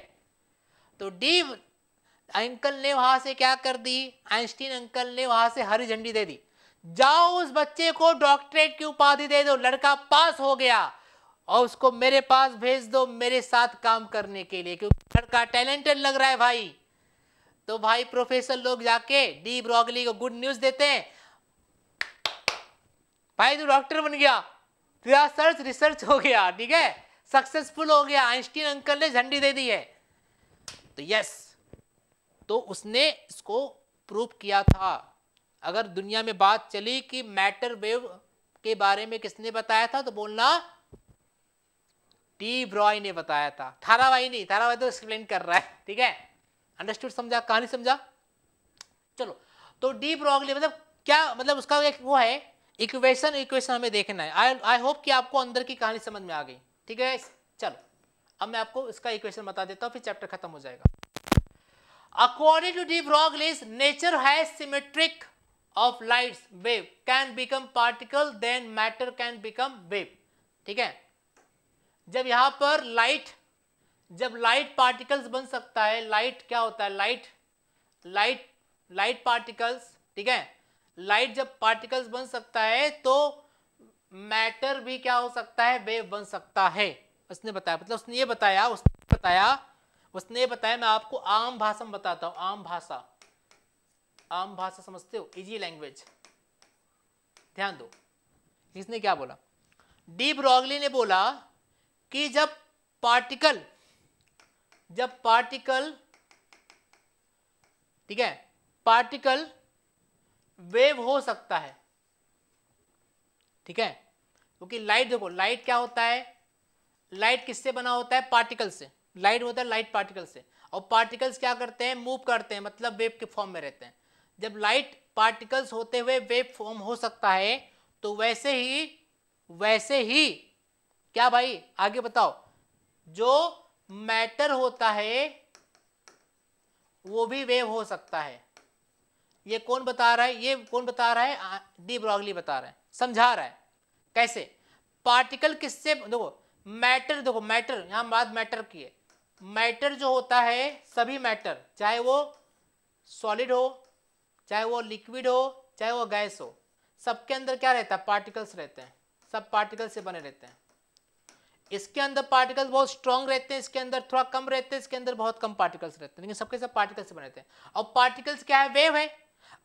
तो डी अंकल ने वहां से क्या कर दी आइंस्टीन अंकल ने वहां से हरी झंडी दे दी जाओ उस बच्चे को डॉक्टरेट की उपाधि दे दो लड़का पास हो गया और उसको मेरे पास भेज दो मेरे साथ काम करने के लिए क्योंकि लड़का टैलेंटेड लग रहा है भाई तो भाई प्रोफेसर लोग जाके डी ब्रॉगली को गुड न्यूज देते हैं भाई तू डॉक्टर बन गया तेरा सर्च रिसर्च हो गया ठीक है सक्सेसफुल हो गया आइंस्टीन अंकल ने झंडी दे दी है तो यस तो उसने इसको प्रूव किया था अगर दुनिया में बात चली कि मैटर वेव के बारे में किसने बताया था तो बोलना टी ब्रॉय ने बताया था थारावाई नहीं थारावाई तो एक्सप्लेन कर रहा है ठीक है अंडरस्टूड समझा कहानी समझा चलो तो डी ब्रॉगली मतलब क्या मतलब उसका एक वो है इक्वेशन इक्वेशन हमें देखना है आई आई होप कि आपको अंदर की कहानी समझ में आ गई ठीक है चलो अब मैं आपको इसका इक्वेशन बता देता हूँ फिर चैप्टर खत्म हो जाएगा according to de Broglie's nature has symmetric of light's wave can become particle then matter can become wave ठीक है जब यहां पर लाइट जब लाइट पार्टिकल्स बन सकता है लाइट क्या होता है लाइट लाइट लाइट पार्टिकल्स ठीक है लाइट जब पार्टिकल्स बन सकता है तो मैटर भी क्या हो सकता है वेव बन सकता है उसने बताया मतलब उसने ये बताया उसने बताया उसने बताया मैं आपको आम भाषा में बताता हूं आम भाषा आम भाषा समझते हो इजी लैंग्वेज ध्यान दो इसने क्या बोला डी ब्रॉगली ने बोला कि जब पार्टिकल जब पार्टिकल ठीक है पार्टिकल वेव हो सकता है ठीक है क्योंकि तो लाइट देखो लाइट क्या होता है लाइट किससे बना होता है पार्टिकल से लाइट होता है लाइट पार्टिकल से और पार्टिकल्स क्या करते हैं मूव करते हैं मतलब वेव के फॉर्म में रहते हैं जब लाइट पार्टिकल्स होते हुए वेव फॉर्म हो सकता है तो वैसे ही वैसे ही क्या भाई आगे बताओ जो मैटर होता है वो भी वेव हो सकता है ये कौन बता रहा है ये कौन बता रहा है डी ब्रॉगली बता रहा है समझा रहा है कैसे पार्टिकल किससे देखो मैटर देखो मैटर यहां बात मैटर की है मैटर जो होता है सभी मैटर चाहे वो सॉलिड हो चाहे वो लिक्विड हो चाहे वो गैस हो सबके अंदर क्या रहता है पार्टिकल्स रहते हैं सब पार्टिकल से बने रहते हैं इसके अंदर पार्टिकल्स बहुत स्ट्रांग रहते हैं इसके अंदर थोड़ा कम रहते हैं इसके अंदर बहुत कम पार्टिकल्स रहते हैं लेकिन सबके सब पार्टिकल्स से बने रहते हैं और पार्टिकल्स क्या है वेव है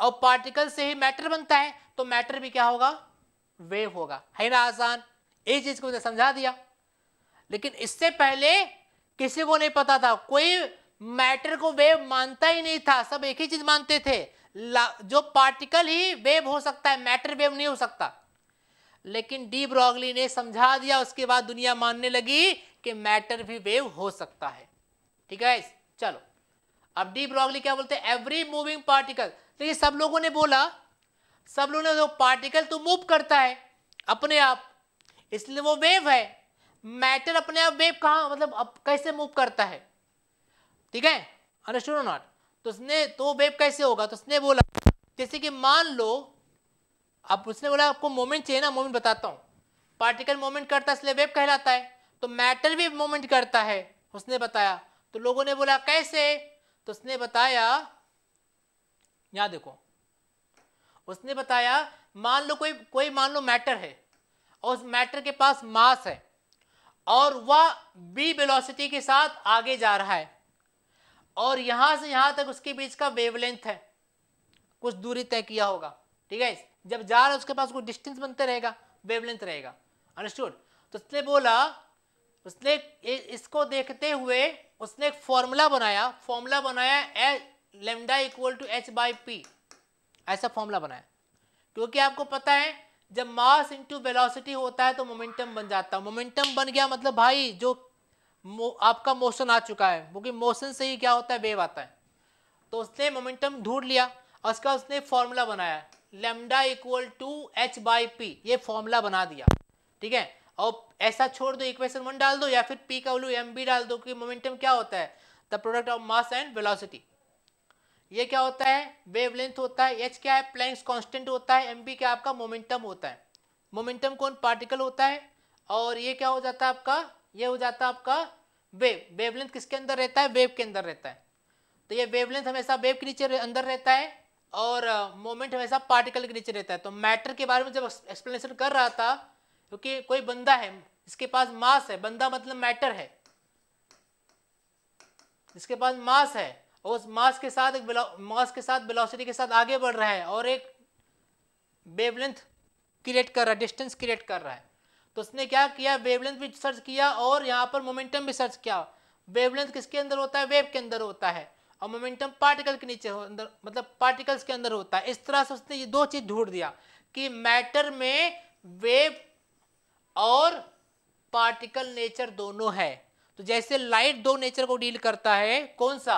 और पार्टिकल से ही मैटर बनता है तो मैटर भी क्या होगा वेव होगा है ना आसान ये चीज को समझा दिया लेकिन इससे पहले किसी को नहीं पता था कोई मैटर को वेव मानता ही नहीं था सब एक ही चीज मानते थे जो पार्टिकल ही वेव हो सकता है मैटर वेव नहीं हो सकता लेकिन डी ब्रॉगली ने समझा दिया उसके बाद दुनिया मानने लगी कि मैटर भी वेव हो सकता है ठीक है चलो अब डी ब्रॉगली क्या बोलते हैं एवरी मूविंग पार्टिकल देखिए सब लोगों ने बोला सब लोगों ने जो पार्टिकल तो मूव करता है अपने आप इसलिए वो वेव है मैटर अपने आप वेव कहाँ मतलब अब कैसे मूव करता है ठीक है अंडरस्टूड नॉट तो उसने तो वेव कैसे होगा तो उसने बोला जैसे कि मान लो अब उसने बोला आपको मोमेंट चाहिए ना मोमेंट बताता हूँ पार्टिकल मोमेंट करता है इसलिए वेब कहलाता है तो मैटर भी मोमेंट करता है उसने बताया तो लोगों ने बोला कैसे तो उसने बताया यहाँ देखो उसने बताया मान लो कोई कोई मान लो मैटर है और उस मैटर के पास मास है और वह बी वेलोसिटी के साथ आगे जा रहा है और यहाँ से यहाँ तक उसके बीच का वेवलेंथ है कुछ दूरी तय किया होगा ठीक है जब जा रहा है उसके पास कोई डिस्टेंस बनते रहेगा वेवलेंथ रहेगा अंडरस्टूड तो उसने बोला उसने इसको देखते हुए उसने एक फॉर्मूला बनाया फॉर्मूला बनाया a lambda equal to h by p ऐसा फॉर्मूला बनाया क्योंकि आपको पता है जब मास इंटू वेलोसिटी होता है तो मोमेंटम बन जाता है मोमेंटम बन गया मतलब भाई जो मो, आपका मोशन आ चुका है क्योंकि मोशन से ही क्या होता है वेव आता है तो उसने मोमेंटम ढूंढ लिया और उसका उसने फॉर्मूला बनाया lambda equal to h by p ये फॉर्मूला बना दिया ठीक है और ऐसा छोड़ दो इक्वेशन वन डाल दो या फिर पी का वैल्यू एम बी डाल दो कि मोमेंटम क्या होता है the product of mass and velocity ये क्या होता है वेव लेंथ होता है एच क्या है प्लैंक्स कांस्टेंट होता है एम बी क्या आपका मोमेंटम होता है मोमेंटम कौन पार्टिकल होता है और ये क्या हो जाता है आपका ये हो जाता है आपका वेव वेवलेंथ किसके अंदर रहता है वेव के अंदर रहता है तो ये वेवलेंथ हमेशा वेव के नीचे अंदर रहता है और मोमेंट हमेशा पार्टिकल के नीचे रहता है तो मैटर के बारे में जब एक्सप्लेनेशन कर रहा था क्योंकि कोई बंदा है इसके पास मास है बंदा मतलब मैटर है इसके पास मास है और उस मास के साथ एक मास के साथ वेलोसिटी के साथ आगे बढ़ रहा है और एक वेवलेंथ क्रिएट कर रहा है डिस्टेंस क्रिएट कर रहा है तो उसने क्या किया वेवलेंथ भी सर्च किया और यहाँ पर मोमेंटम भी सर्च किया वेवलेंथ किसके अंदर होता है वेव के अंदर होता है और मोमेंटम पार्टिकल के नीचे हो अंदर मतलब पार्टिकल्स के अंदर होता है इस तरह से उसने ये दो चीज़ ढूंढ दिया कि मैटर में वेव और पार्टिकल नेचर दोनों है तो जैसे लाइट दो नेचर को डील करता है कौन सा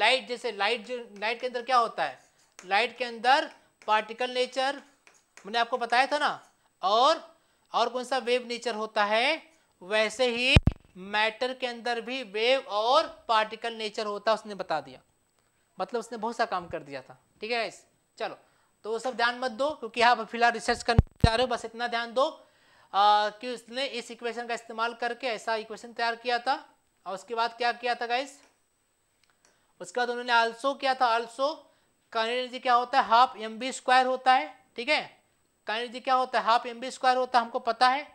लाइट जैसे लाइट जो लाइट के अंदर क्या होता है लाइट के अंदर पार्टिकल नेचर मैंने आपको बताया था ना और और कौन सा वेव नेचर होता है वैसे ही मैटर के अंदर भी वेव और पार्टिकल नेचर होता उसने बता दिया मतलब उसने बहुत सा काम कर दिया था ठीक है इस चलो तो वो सब ध्यान मत दो क्योंकि आप फिलहाल रिसर्च करने जा रहे हो बस इतना ध्यान दो आ, कि उसने इस इक्वेशन का इस्तेमाल करके ऐसा इक्वेशन तैयार किया था और उसके बाद क्या किया था गाइस उसके बाद उन्होंने आल्सो किया था आल्सो काइनेटिक क्या होता है हाफ एम बी स्क्वायर होता है ठीक है काइनेटिक क्या होता है हाफ एम बी स्क्वायर होता है हमको पता है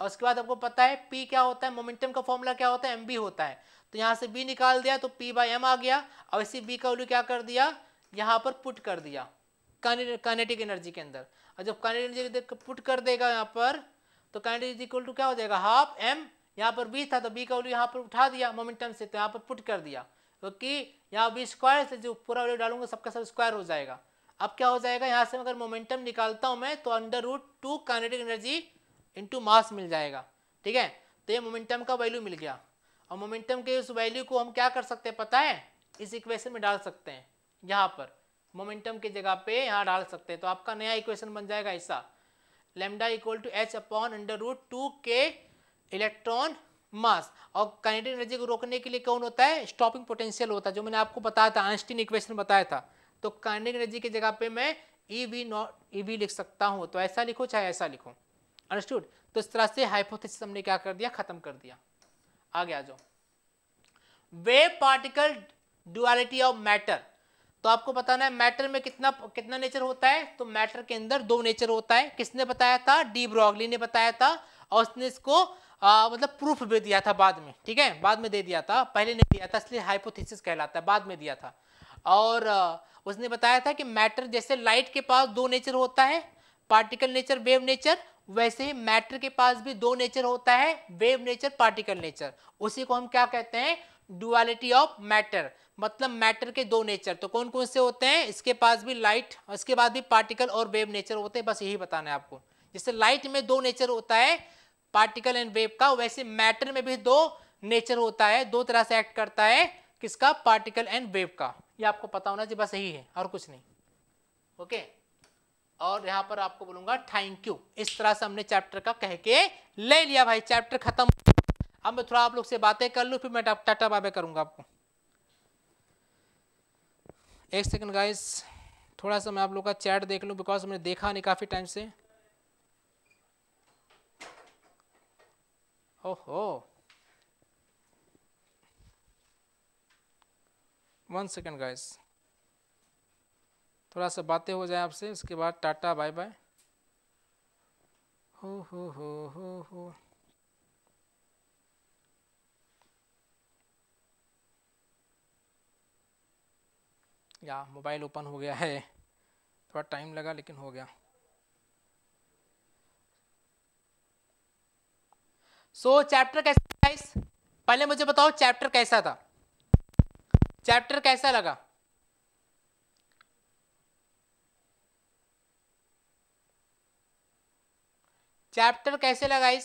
और उसके बाद आपको पता है पी क्या होता है मोमेंटम का फॉर्मूला क्या होता है एम बी होता है तो यहाँ से बी निकाल दिया तो पी बाई एम आ गया और इसी बी का वैल्यू क्या कर दिया यहाँ पर पुट कर दिया कानेटिक एनर्जी के अंदर और जब कानेटिक एनर्जी पुट कर देगा यहाँ पर तो काइनेटिक इक्वल टू क्या हो जाएगा हाफ एम यहाँ पर बी था तो बी का वैल्यू यहाँ पर उठा दिया मोमेंटम से तो यहाँ पर पुट कर दिया क्योंकि यहाँ बी स्क्वायर से जो पूरा वैल्यू डालूंगा सबका सब स्क्वायर हो जाएगा अब क्या हो जाएगा यहाँ से अगर मोमेंटम निकालता हूँ मैं तो under root two kinetic energy into mass मिल जाएगा ठीक है तो ये मोमेंटम का वैल्यू मिल गया और मोमेंटम के उस वैल्यू को हम क्या कर सकते हैं पता है इस इक्वेशन में डाल सकते हैं यहाँ पर मोमेंटम की जगह पे यहाँ डाल सकते हैं तो आपका नया इक्वेशन बन जाएगा ऐसा lambda equal to h upon under root two के इलेक्ट्रॉन मास और काइनेटिक एनर्जी को रोकने के लिए कौन होता है स्टॉपिंग पोटेंशियल होता है जो मैंने आपको बताया था आइंस्टीन इक्वेशन बताया था तो कनेटिक एनर्जी की जगह पे मैं e v naught e v लिख सकता हूँ तो ऐसा लिखो चाहे ऐसा लिखो अंडरस्टूड तो इस तरह से हाइपोथेसिस हमने क्या कर दिया खत्म कर दिया आगे आ जाओ wave particle duality of matter तो आपको बताना है मैटर में कितना कितना नेचर होता है तो मैटर के अंदर दो नेचर होता है किसने बताया था डी ब्रॉगली ने बताया था और उसने इसको आ, मतलब प्रूफ भी दिया था बाद में ठीक है बाद में दे दिया था पहले नहीं दिया था इसलिए हाइपोथेसिस कहलाता है बाद में दिया था और आ, उसने बताया था कि मैटर जैसे लाइट के पास दो नेचर होता है पार्टिकल नेचर वेव नेचर वैसे ही मैटर के पास भी दो नेचर होता है वेव नेचर पार्टिकल नेचर उसी को हम क्या कहते हैं डुअलिटी ऑफ मैटर मतलब मैटर के दो नेचर तो कौन कौन से होते हैं इसके पास भी लाइट इसके बाद भी पार्टिकल और वेव नेचर होते हैं बस यही बताना है आपको जैसे लाइट में दो नेचर होता है पार्टिकल एंड वेव का वैसे मैटर में भी दो नेचर होता है दो तरह से एक्ट करता है किसका पार्टिकल एंड वेव का ये आपको पता होना चाहिए बस यही है और कुछ नहीं ओके okay? और यहाँ पर आपको बोलूँगा थैंक यू इस तरह से हमने चैप्टर का कह के ले लिया भाई चैप्टर खत्म अब मैं थोड़ा आप लोग से बातें कर लूँ फिर मैं टाटा बाबे करूँगा आपको एक सेकंड गाइस थोड़ा सा मैं आप लोग का चैट देख लूँ बिकॉज मैंने देखा नहीं काफ़ी टाइम से ओहो वन सेकंड गाइस थोड़ा सा बातें हो जाए आपसे उसके बाद टाटा बाय बाय हो हो हो हो हो या मोबाइल ओपन हो गया है थोड़ा टाइम लगा लेकिन हो गया सो so, चैप्टर कैसा गाइस पहले मुझे बताओ चैप्टर कैसा था चैप्टर कैसा लगा चैप्टर कैसे लगा इस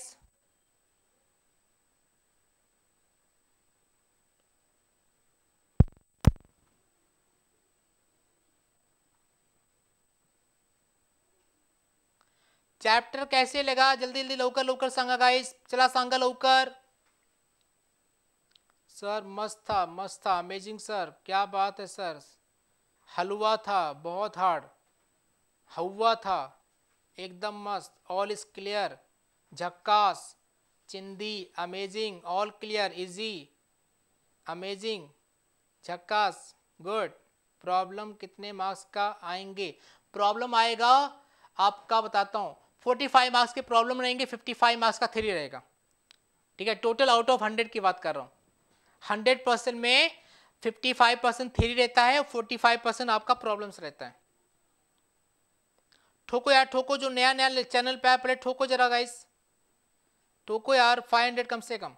चैप्टर कैसे लगा जल्दी जल्दी लौकर लौकर संगा गाइस चला सांगा लौकर सर मस्त था मस्त था अमेजिंग सर क्या बात है सर हलवा था बहुत हार्ड हवा था एकदम मस्त ऑल इज क्लियर झक्कास चिंदी amazing all clear easy amazing झक्कास गुड प्रॉब्लम कितने मार्क्स का आएंगे प्रॉब्लम आएगा आपका बताता हूँ फोर्टी फाइव मार्क्स के प्रॉब्लम रहेंगे फिफ्टी फाइव मार्क्स का थ्री रहेगा ठीक है टोटल आउट ऑफ हंड्रेड की बात कर रहा हूँ हंड्रेड परसेंट में फिफ्टी फाइव परसेंट थ्री रहता है और फाइव परसेंट आपका प्रॉब्लम्स रहता है ठोको यार ठोको जो नया नया चैनल पे आया पहले ठोको जरा गाइस ठोको यार 500 कम से कम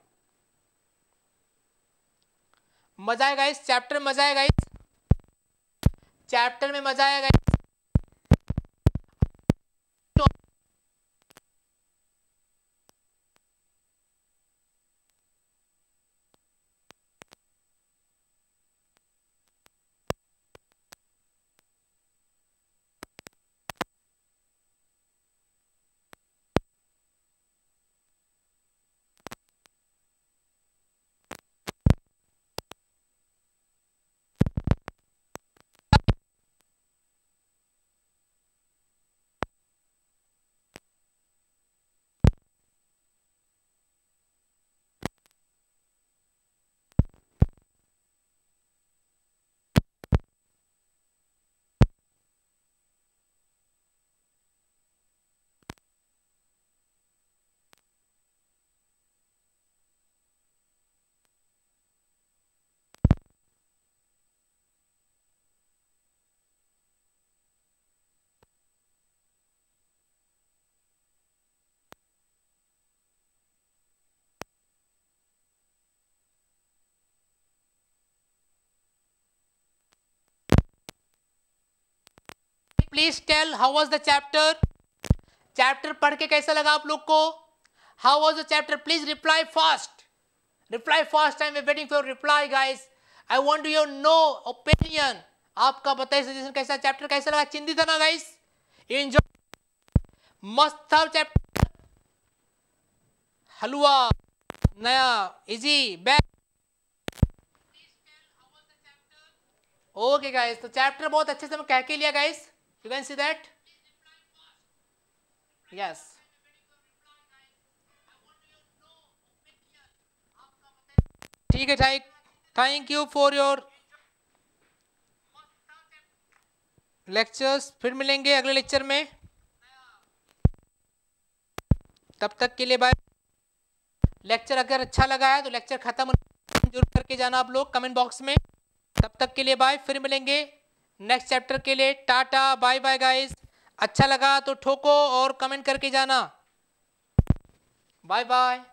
मजा आएगा इस चैप्टर मजा आएगा इस चैप्टर में मजा आएगा इस please tell how was the chapter chapter पढ़ के कैसा लगा आप लोग को how was the chapter please reply fast reply fast time we waiting for reply guys I want your no opinion आपका बताइए सजेशन कैसा चैप्टर कैसा लगा चिंतित ना गाइस एंजॉय मस्त था चैप्टर हलवा नया इजी बेस्ट ओके गाइस तो चैप्टर बहुत अच्छे से मैं कह के लिया guys You can see that? Yes. ठीक है thank thank you for your lectures फिर मिलेंगे अगले लेक्चर में तब तक के लिए बाय लेक्चर अगर अच्छा लगा है तो लेक्चर खत्म जरूर करके जाना आप लोग कमेंट बॉक्स में तब तक के लिए बाय फिर मिलेंगे नेक्स्ट चैप्टर के लिए टाटा बाय बाय गाइस अच्छा लगा तो ठोको और कमेंट करके जाना बाय बाय